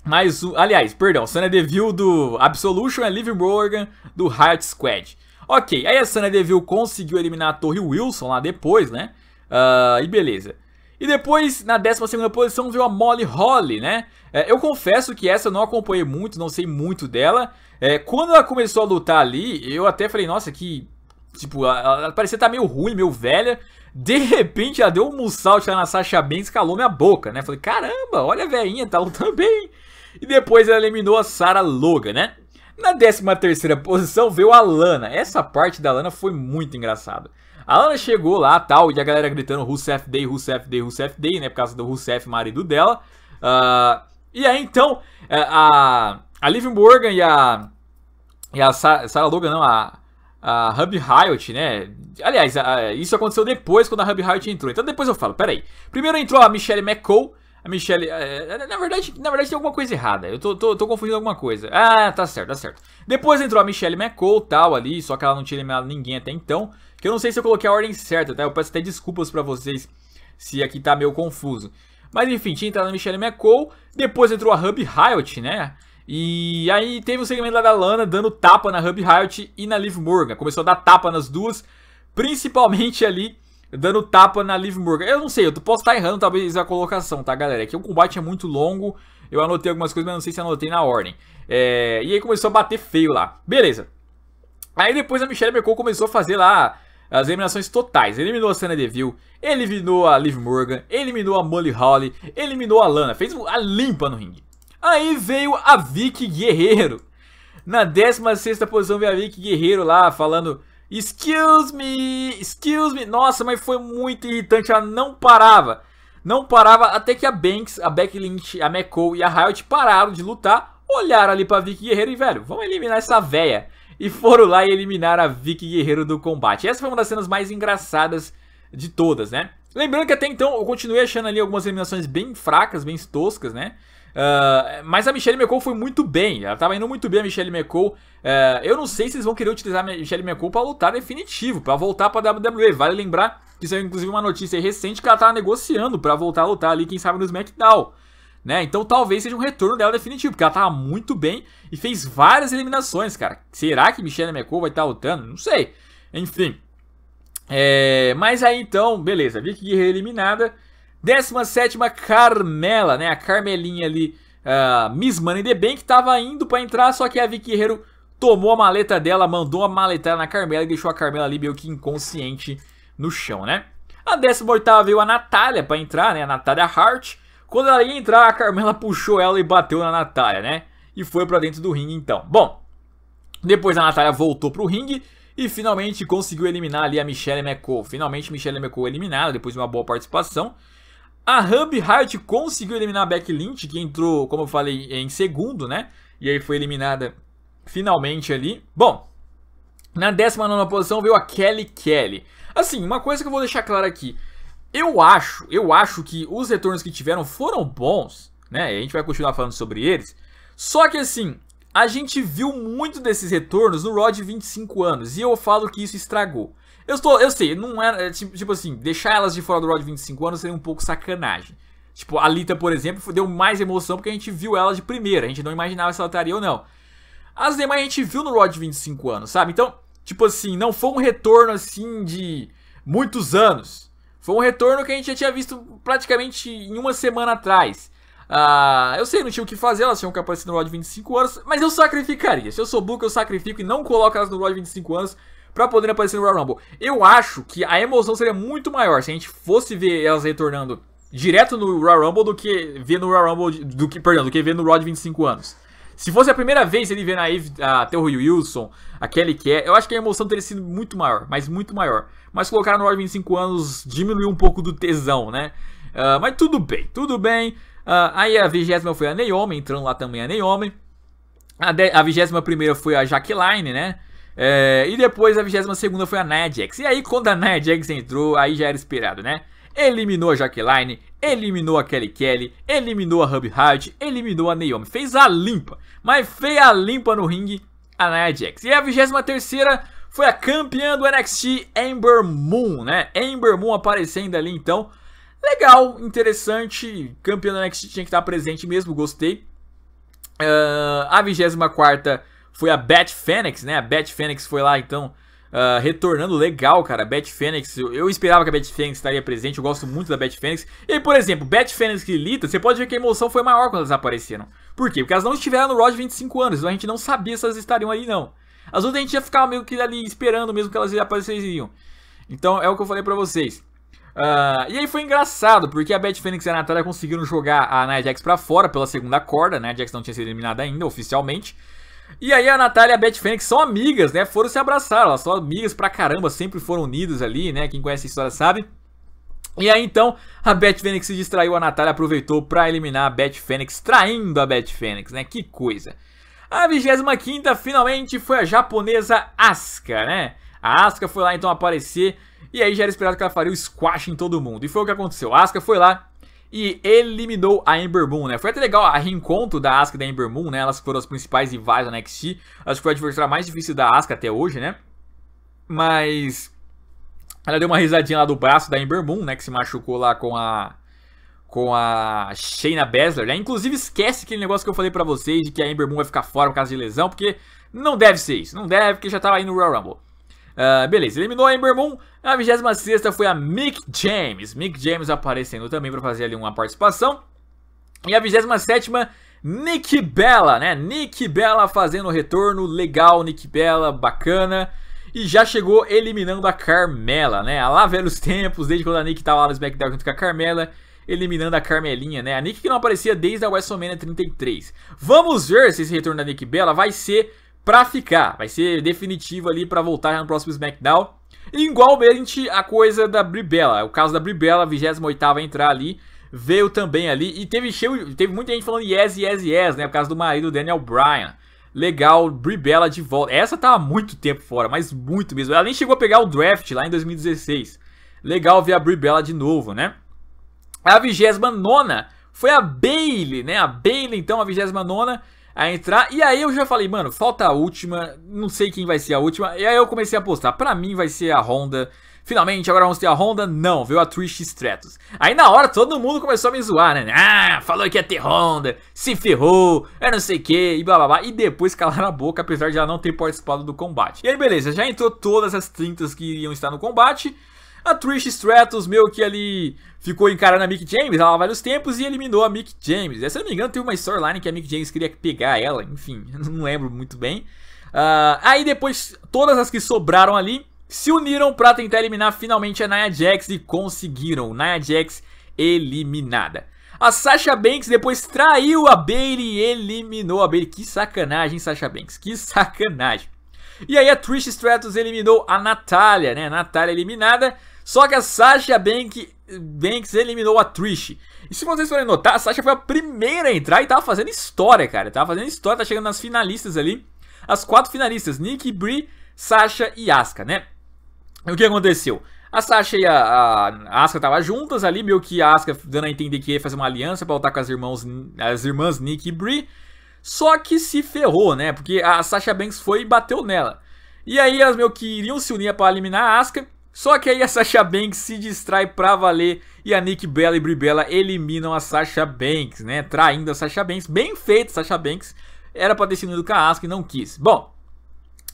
Mais um, aliás, perdão, Sana Deville do Absolution é Liv Morgan do Heart Squad. Ok, aí a Sana Deville conseguiu eliminar a Torre Wilson lá depois, né? Uh, e beleza. E depois, na 12 posição, veio a Molly Holly, né? É, eu confesso que essa eu não acompanhei muito, não sei muito dela. É, quando ela começou a lutar ali, eu até falei, nossa, que... Tipo, ela, ela parecia estar tá meio ruim, meio velha. De repente já deu um mussalt na Sasha Banks, calou minha boca, né? Falei, caramba, olha a velhinha, tá lutando bem. E depois ela eliminou a Sarah Logan, né? Na 13 terceira posição veio a Lana. Essa parte da Lana foi muito engraçada. A Lana chegou lá, tal, e a galera gritando Rusef Day, Rusef Day, Rusef Day, né? Por causa do Rusef, marido dela. Uh, e aí, então, é, a, a Liv Morgan e a... E a Sarah Logan, não, a, a Hub Riot, né? Aliás, isso aconteceu depois quando a Hub Hart entrou. Então depois eu falo, peraí. Primeiro entrou a Michelle McCall. A Michelle. É, é, na, verdade, na verdade, tem alguma coisa errada. Eu tô, tô, tô, confundindo alguma coisa. Ah, tá certo, tá certo. Depois entrou a Michelle McCall, tal ali, só que ela não tinha eliminado ninguém até então. Que eu não sei se eu coloquei a ordem certa, tá? Eu peço até desculpas pra vocês se aqui tá meio confuso. Mas enfim, tinha entrado a Michelle McCall. Depois entrou a Hub Riot, né? E aí teve o um segmento lá da Lana dando tapa na Hub Riot e na Liv Morgan. Começou a dar tapa nas duas. Principalmente ali dando tapa na Liv Morgan. Eu não sei, eu posso estar errando talvez a colocação, tá, galera? Aqui é que o combate é muito longo. Eu anotei algumas coisas, mas não sei se anotei na ordem. É... E aí começou a bater feio lá. Beleza. Aí depois a Michelle Mercou começou a fazer lá as eliminações totais. Eliminou a Senna Deville, eliminou a Liv Morgan, eliminou a Molly Holly, eliminou a Lana. Fez a limpa no ringue. Aí veio a Vicky Guerreiro. Na 16ª posição veio a Vicky Guerreiro lá falando... Excuse me, excuse me. Nossa, mas foi muito irritante, ela não parava. Não parava até que a Banks, a Becky Lynch, a McCall e a Riot pararam de lutar, olharam ali pra Vicky Guerreiro e, velho, vamos eliminar essa véia. E foram lá e eliminaram a Vicky Guerreiro do combate. Essa foi uma das cenas mais engraçadas de todas, né? Lembrando que até então eu continuei achando ali algumas eliminações bem fracas, bem toscas, né? Uh, mas a Michelle McCool foi muito bem. Ela tava indo muito bem a Michelle McCool. Uh, eh, eu não sei se eles vão querer utilizar a Michelle McCool pra lutar definitivo, para voltar pra WWE. Vale lembrar que isso é inclusive uma notícia recente que ela tava negociando para voltar a lutar ali, quem sabe no SmackDown. Né? Então talvez seja um retorno dela definitivo, porque ela tava muito bem e fez várias eliminações, cara. Será que Michelle McCool vai estar tá lutando? Não sei. Enfim. É... mas aí então, beleza, Vicky Guerreiro eliminada. 17 Carmela, né? A Carmelinha ali, uh, Miss Money the Bank, estava indo para entrar, só que a Vicky Guerreiro tomou a maleta dela, mandou a maletada na Carmela e deixou a Carmela ali meio que inconsciente no chão, né? A 18 veio a Natália para entrar, né? A Natália Hart. Quando ela ia entrar, a Carmela puxou ela e bateu na Natália, né? E foi para dentro do ringue então. Bom, depois a Natália voltou pro ringue e finalmente conseguiu eliminar ali a Michelle McCool. Finalmente Michelle McCool eliminada depois de uma boa participação. A Hub Heart conseguiu eliminar a Beck Lynch, que entrou, como eu falei, em segundo, né? E aí foi eliminada finalmente ali. Bom, na 19 posição veio a Kelly Kelly. Assim, uma coisa que eu vou deixar claro aqui. Eu acho, eu acho que os retornos que tiveram foram bons, né? E a gente vai continuar falando sobre eles. Só que assim, a gente viu muito desses retornos no Rod 25 anos. E eu falo que isso estragou. Eu estou, eu sei, não era. É, tipo, tipo assim, deixar elas de fora do Road 25 anos seria um pouco sacanagem. Tipo, a Lita, por exemplo, deu mais emoção porque a gente viu ela de primeira. A gente não imaginava se ela estaria ou não. As demais a gente viu no Road 25 anos, sabe? Então, tipo assim, não foi um retorno assim de muitos anos. Foi um retorno que a gente já tinha visto praticamente em uma semana atrás. Ah, eu sei, não tinha o que fazer, elas tinham que aparecer no Road 25 anos, mas eu sacrificaria. Se eu sou Book, eu sacrifico e não coloco elas no Road 25 anos para poder aparecer no Royal Rumble. Eu acho que a emoção seria muito maior se a gente fosse ver elas retornando direto no Royal Rumble do que ver no Royal Rumble do que, perdão, do que ver no Raw de 25 anos. Se fosse a primeira vez ele ver a, Eve, a Terry Wilson, a Kelly Kerr, é, eu acho que a emoção teria sido muito maior, mas muito maior. Mas colocar no Royal 25 anos diminuiu um pouco do tesão, né? Uh, mas tudo bem, tudo bem. Uh, aí a vigésima foi a Naomi, entrando lá também a Naomi. A, de, a 21 foi a Jacqueline, né? É, e depois a 22 foi a Jax. E aí, quando a Jax entrou, aí já era esperado, né? Eliminou a Jacqueline, eliminou a Kelly Kelly, eliminou a Hub Hart, eliminou a Naomi. Fez a limpa, mas fez a limpa no ringue a Jax. E a 23 foi a campeã do NXT, Amber Moon, né? Amber Moon aparecendo ali então. Legal, interessante. Campeã do NXT tinha que estar presente mesmo, gostei. Uh, a 24 foi a Bat Fênix, né? A Bat Fênix foi lá, então, uh, retornando legal, cara. Bat Fênix, eu, eu esperava que a Bat Fênix estaria presente, eu gosto muito da Bat Fênix. E, por exemplo, Bat Fênix e Lita, você pode ver que a emoção foi maior quando elas apareceram. Por quê? Porque elas não estiveram no Road 25 anos, então a gente não sabia se elas estariam ali, não. As outras a gente ia ficar meio que ali esperando mesmo que elas apareceriam. Então, é o que eu falei pra vocês. Uh, e aí foi engraçado, porque a Bat Fênix e a Natália conseguiram jogar a Nia Jax pra fora pela segunda corda, né? A Jax não tinha sido eliminada ainda, oficialmente. E aí a Natália e a Beth Fênix são amigas, né? Foram se abraçar, elas são amigas pra caramba, sempre foram unidas ali, né? Quem conhece a história sabe. E aí então, a Beth Fênix se distraiu, a Natália aproveitou para eliminar a Beth Fênix, traindo a Beth Fênix, né? Que coisa. A 25 finalmente foi a japonesa Asuka, né? A Asuka foi lá então aparecer e aí já era esperado que ela faria o squash em todo mundo. E foi o que aconteceu. A Asuka foi lá, e eliminou a Ember Moon, né? Foi até legal a reencontro da Asuka e da Ember Moon, né? Elas foram as principais rivais da NXT. Acho que foi a adversária mais difícil da Asuka até hoje, né? Mas ela deu uma risadinha lá do braço da Ember Moon, né, que se machucou lá com a com a Shayna Baszler, né? Inclusive esquece aquele negócio que eu falei para vocês de que a Ember Moon vai ficar fora por causa de lesão, porque não deve ser isso, não deve, porque já tava aí no Royal Rumble. Uh, beleza, eliminou a Ember Moon. A 26 foi a Mick James. Mick James aparecendo também para fazer ali uma participação. E a 27 Nick Bella, né? Nick Bella fazendo o retorno. Legal, Nick Bella, bacana. E já chegou eliminando a Carmela, né? A lá velhos tempos, desde quando a Nick tava lá no SmackDown junto com a Carmela eliminando a Carmelinha, né? A Nick que não aparecia desde a WrestleMania 33. Vamos ver se esse retorno da Nick Bella vai ser pra ficar. Vai ser definitivo ali para voltar no próximo SmackDown. igualmente a coisa da Bribella. O caso da Bribella, 28 entrar ali, veio também ali. E teve, cheio, teve muita gente falando yes, yes, yes, né? O caso do marido Daniel Bryan. Legal, Bribella de volta. Essa tá há muito tempo fora, mas muito mesmo. Ela nem chegou a pegar o draft lá em 2016. Legal ver a Bribella de novo, né? A 29 nona foi a Bailey, né? A Bailey, então, a 29 nona a entrar. E aí eu já falei, mano, falta a última, não sei quem vai ser a última. E aí eu comecei a postar, pra mim vai ser a Honda. Finalmente, agora vamos ter a Honda? Não, veio a Trish Stratus. Aí na hora todo mundo começou a me zoar, né? Ah, falou que ia ter Honda, se ferrou, eu é não sei o que, e blá blá blá. E depois calaram a boca, apesar de ela não ter participado do combate. E aí beleza, já entrou todas as 30 que iam estar no combate. A Trish Stratus meio que ali ficou encarando a Mick James ela vários tempos e eliminou a Mick James. E, se não me engano, tem uma storyline que a Mick James queria pegar ela, enfim, [laughs] não lembro muito bem. Uh, aí depois, todas as que sobraram ali se uniram para tentar eliminar finalmente a Nia Jax e conseguiram. Nia Jax eliminada. A Sasha Banks depois traiu a Bailey e eliminou a Bailey. Que sacanagem, Sasha Banks. Que sacanagem. E aí a Trish Stratus eliminou a Natália, né? A Natália eliminada. Só que a Sasha Bank, Banks eliminou a Trish. E se vocês forem notar, a Sasha foi a primeira a entrar e tava fazendo história, cara. Tava fazendo história, tá chegando nas finalistas ali. As quatro finalistas, Nikki, Brie, Sasha e Asuka, né? E o que aconteceu? A Sasha e a, a, Asuka estavam juntas ali, meio que a Asuka dando a entender que ia fazer uma aliança pra lutar com as irmãs, as irmãs Nikki e Brie. Só que se ferrou, né? Porque a Sasha Banks foi e bateu nela. E aí elas meio que iriam se unir para eliminar a Asuka. Só que aí a Sasha Banks se distrai pra valer e a Nick Bella e Bribella eliminam a Sasha Banks, né? Traindo a Sasha Banks. Bem feito, Sasha Banks. Era pra ter sido do Carrasco e não quis. Bom,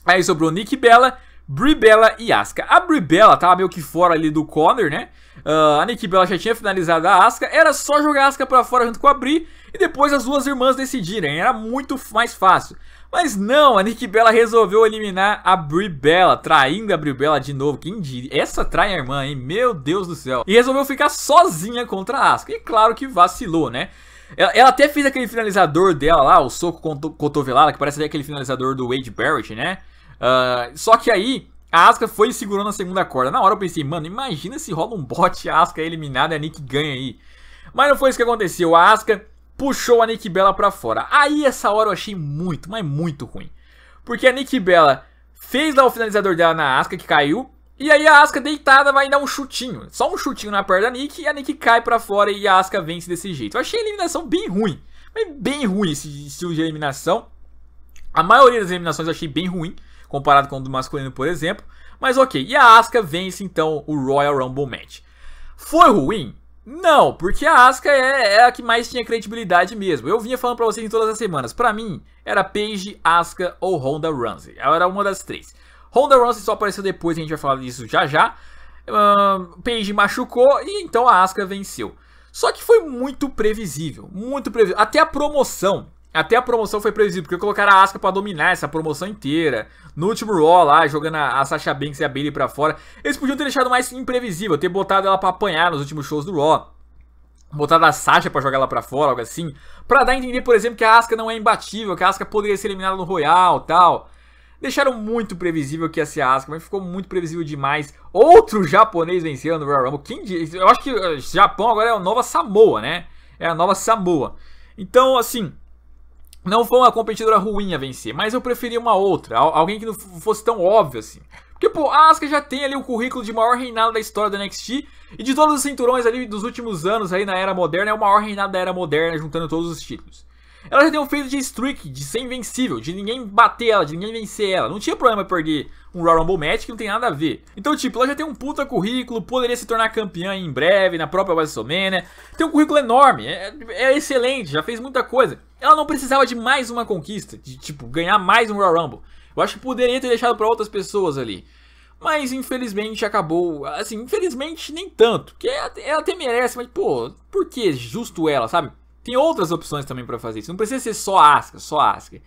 aí sobrou Nick Bella Bribella e Asuka. A Bribella tava meio que fora ali do corner, né? Uh, a Nikki Bella já tinha finalizado a Asuka, era só jogar a Asuka pra fora junto com a Bri e depois as duas irmãs decidirem, era muito mais fácil. Mas não, a Nikki Bella resolveu eliminar a Bri Bella, traindo a Bri Bella de novo. Quem diria? Essa trai a irmã, hein? Meu Deus do céu. E resolveu ficar sozinha contra a Asuka. E claro que vacilou, né? Ela, ela até fez aquele finalizador dela lá, o soco cotovelado. que parece aquele finalizador do Wade Barrett, né? Uh, só que aí, a Asuka foi segurando a segunda corda. Na hora eu pensei, mano, imagina se rola um bot, a Asuka é eliminada e a Nick ganha aí. Mas não foi isso que aconteceu. A Asuka puxou a Nick Bella pra fora. Aí essa hora eu achei muito, mas muito ruim. Porque a Nick Bella fez lá o finalizador dela na Asuka que caiu. E aí a Asuka deitada vai dar um chutinho. Só um chutinho na perna da Nick e a Nick cai pra fora e a Asuka vence desse jeito. Eu achei a eliminação bem ruim. Mas bem ruim esse estilo de eliminação. A maioria das eliminações eu achei bem ruim comparado com o do masculino, por exemplo. Mas ok, e a Asuka vence então o Royal Rumble Match. Foi ruim? Não, porque a Asuka é, é a que mais tinha credibilidade mesmo. Eu vinha falando pra vocês em todas as semanas. Pra mim, era Paige, Asuka ou Ronda Rousey. Era uma das três. Ronda Rousey só apareceu depois, a gente vai falar disso já já. Uh, Paige machucou e então a Asuka venceu. Só que foi muito previsível, muito previsível. Até a promoção até a promoção foi previsível, porque colocaram a Asuka pra dominar essa promoção inteira. No último Raw lá, jogando a, a Sasha Banks e a Bailey pra fora. Eles podiam ter deixado mais imprevisível, ter botado ela pra apanhar nos últimos shows do Raw. Botado a Sasha pra jogar ela pra fora, algo assim. Pra dar a entender, por exemplo, que a Asuka não é imbatível, que a Asuka poderia ser eliminada no Royal tal. Deixaram muito previsível que ia ser a Asuka, mas ficou muito previsível demais. Outro japonês vencendo no Royal Rumble. Quem diz? Eu acho que eh, Japão agora é a nova Samoa, né? É a nova Samoa. Então, assim, não foi uma competidora ruim a vencer, mas eu preferia uma outra, alguém que não fosse tão óbvio assim. Porque, pô, a Asuka já tem ali o currículo de maior reinado da história da NXT, e de todos os cinturões ali dos últimos anos aí na era moderna, é o maior reinado da era moderna, juntando todos os títulos. Ela já tem um feito de streak, de ser invencível, de ninguém bater ela, de ninguém vencer ela. Não tinha problema perder um Royal Rumble match que não tem nada a ver. Então, tipo, ela já tem um puta currículo, poderia se tornar campeã em breve, na própria WrestleMania. Né? Tem um currículo enorme, é, é excelente, já fez muita coisa. Ela não precisava de mais uma conquista, de tipo ganhar mais um Royal Rumble. Eu acho que poderia ter deixado para outras pessoas ali. Mas infelizmente acabou. Assim, infelizmente nem tanto. Porque ela até merece, mas pô, por que justo ela, sabe? Tem outras opções também para fazer isso. Não precisa ser só Asca, só Asca.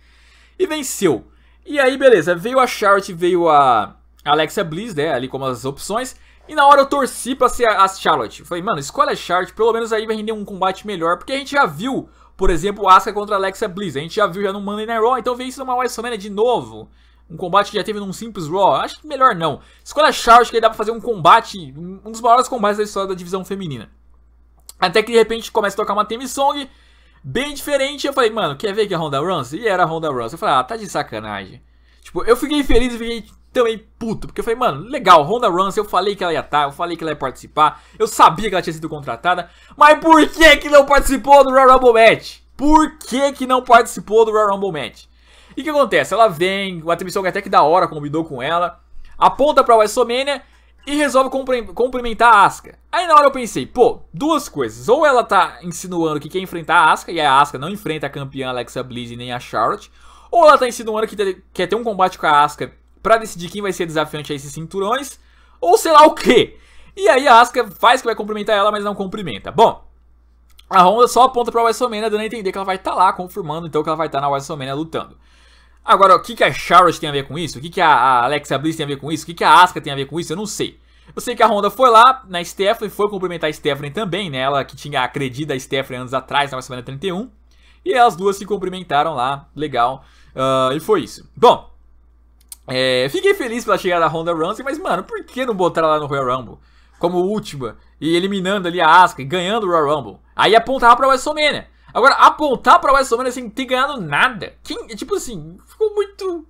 E venceu. E aí, beleza. Veio a Charlotte, veio a Alexa Bliss, né? Ali como as opções. E na hora eu torci pra ser a Charlotte. falei, mano, escolhe a Charlotte. Pelo menos aí vai render um combate melhor. Porque a gente já viu por exemplo, Asuka contra Alexa Bliss. A gente já viu já no Monday Night Raw, então vê isso numa WrestleMania de novo. Um combate que já teve num simples Raw. Acho que melhor não. Escolha Charles que aí dá pra fazer um combate, um dos maiores combates da história da divisão feminina. Até que de repente começa a tocar uma theme song bem diferente. Eu falei, mano, quer ver que é a Ronda Rousey? E era a Ronda Rousey. Eu falei, ah, tá de sacanagem. Tipo, eu fiquei feliz e fiquei também então puto, porque eu falei, mano, legal, Honda Runs, eu falei que ela ia estar, tá, eu falei que ela ia participar, eu sabia que ela tinha sido contratada, mas por que que não participou do Royal Rumble Match? Por que que não participou do Royal Rumble Match? E o que acontece? Ela vem, o Atribuição é até que da hora combinou com ela, aponta pra WrestleMania e resolve cumprimentar a Asuka. Aí na hora eu pensei, pô, duas coisas. Ou ela tá insinuando que quer enfrentar a Asuka, e a Asuka não enfrenta a campeã Alexa Bliss nem a Charlotte. Ou ela tá insinuando que quer ter um combate com a Asuka para decidir quem vai ser desafiante a esses cinturões, ou sei lá o que. E aí a Asuka faz que vai cumprimentar ela, mas não cumprimenta. Bom, a Honda só aponta pra WrestleMania, dando a entender que ela vai estar tá lá, confirmando então que ela vai estar tá na WrestleMania lutando. Agora, o que, que a Charlotte tem a ver com isso? O que, que a Alexa Bliss tem a ver com isso? O que, que a Asuka tem a ver com isso? Eu não sei. Eu sei que a Honda foi lá na Stephanie, foi cumprimentar a Stephanie também, né? Ela que tinha acreditado a Stephanie anos atrás, na WrestleMania 31. E as duas se cumprimentaram lá, legal. Uh, e foi isso. Bom, é, fiquei feliz pela chegada da Ronda Rousey, mas, mano, por que não botar ela no Royal Rumble? Como última, e eliminando ali a Asuka e ganhando o Royal Rumble. Aí apontava pra WrestleMania. Agora, apontar pra WrestleMania sem ter ganhado nada. Quem, tipo assim, ficou muito.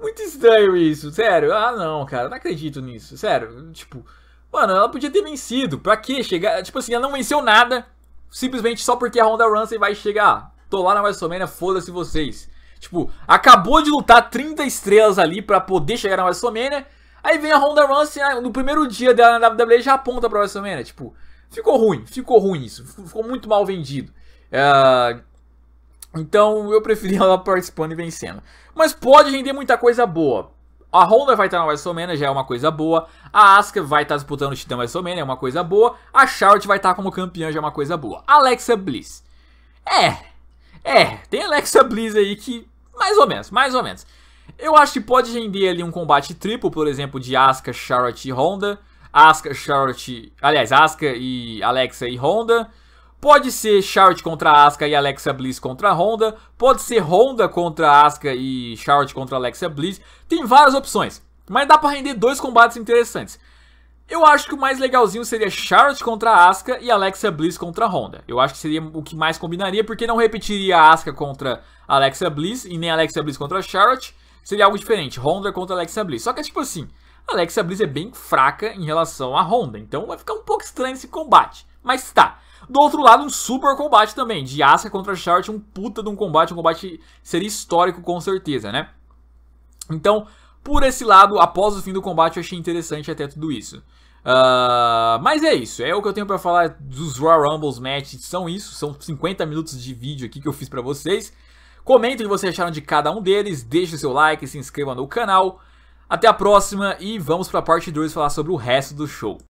Muito estranho isso, sério. Ah, não, cara, não acredito nisso, sério. Tipo, mano, ela podia ter vencido. Pra que chegar? Tipo assim, ela não venceu nada. Simplesmente só porque a Ronda Rousey vai chegar. Tô lá na WrestleMania, foda-se vocês. Tipo, acabou de lutar 30 estrelas ali pra poder chegar na WrestleMania. Aí vem a Ronda Rousey ah, no primeiro dia dela na WWE já aponta pra WrestleMania. Tipo, ficou ruim, ficou ruim isso. Ficou muito mal vendido. É... Então eu preferia [laughs] ela participando e vencendo. Mas pode render muita coisa boa. A Honda vai estar na WrestleMania, já é uma coisa boa. A Asuka vai estar disputando o Titan WrestleMania, é uma coisa boa. A Charlotte vai estar como campeã, já é uma coisa boa. Alexa Bliss. É, é, tem Alexa Bliss aí que. Mais ou menos, mais ou menos. Eu acho que pode render ali um combate triplo, por exemplo, de Asuka, Charlotte e Honda. Asuka, Charlotte. Aliás, Asuka e Alexa e Honda. Pode ser Charlotte contra Asuka e Alexa Bliss contra Honda. Pode ser Honda contra Asuka e Charlotte contra Alexa Bliss. Tem várias opções. Mas dá para render dois combates interessantes. Eu acho que o mais legalzinho seria Charlotte contra a Asuka e Alexa Bliss contra Honda. Eu acho que seria o que mais combinaria, porque não repetiria a Asuka contra Alexa Bliss e nem Alexa Bliss contra Charlotte. Seria algo diferente, Honda contra Alexa Bliss. Só que é tipo assim, a Alexa Bliss é bem fraca em relação à Honda, então vai ficar um pouco estranho esse combate. Mas tá. Do outro lado, um super combate também, de Asuka contra Charlotte, um puta de um combate, um combate seria histórico com certeza, né? Então, por esse lado, após o fim do combate, eu achei interessante até tudo isso. Uh, mas é isso, é o que eu tenho para falar dos Royal Rumbles matches, são isso, são 50 minutos de vídeo aqui que eu fiz para vocês. Comentem o que vocês acharam de cada um deles, deixe o seu like, se inscreva no canal. Até a próxima e vamos para a parte 2 falar sobre o resto do show.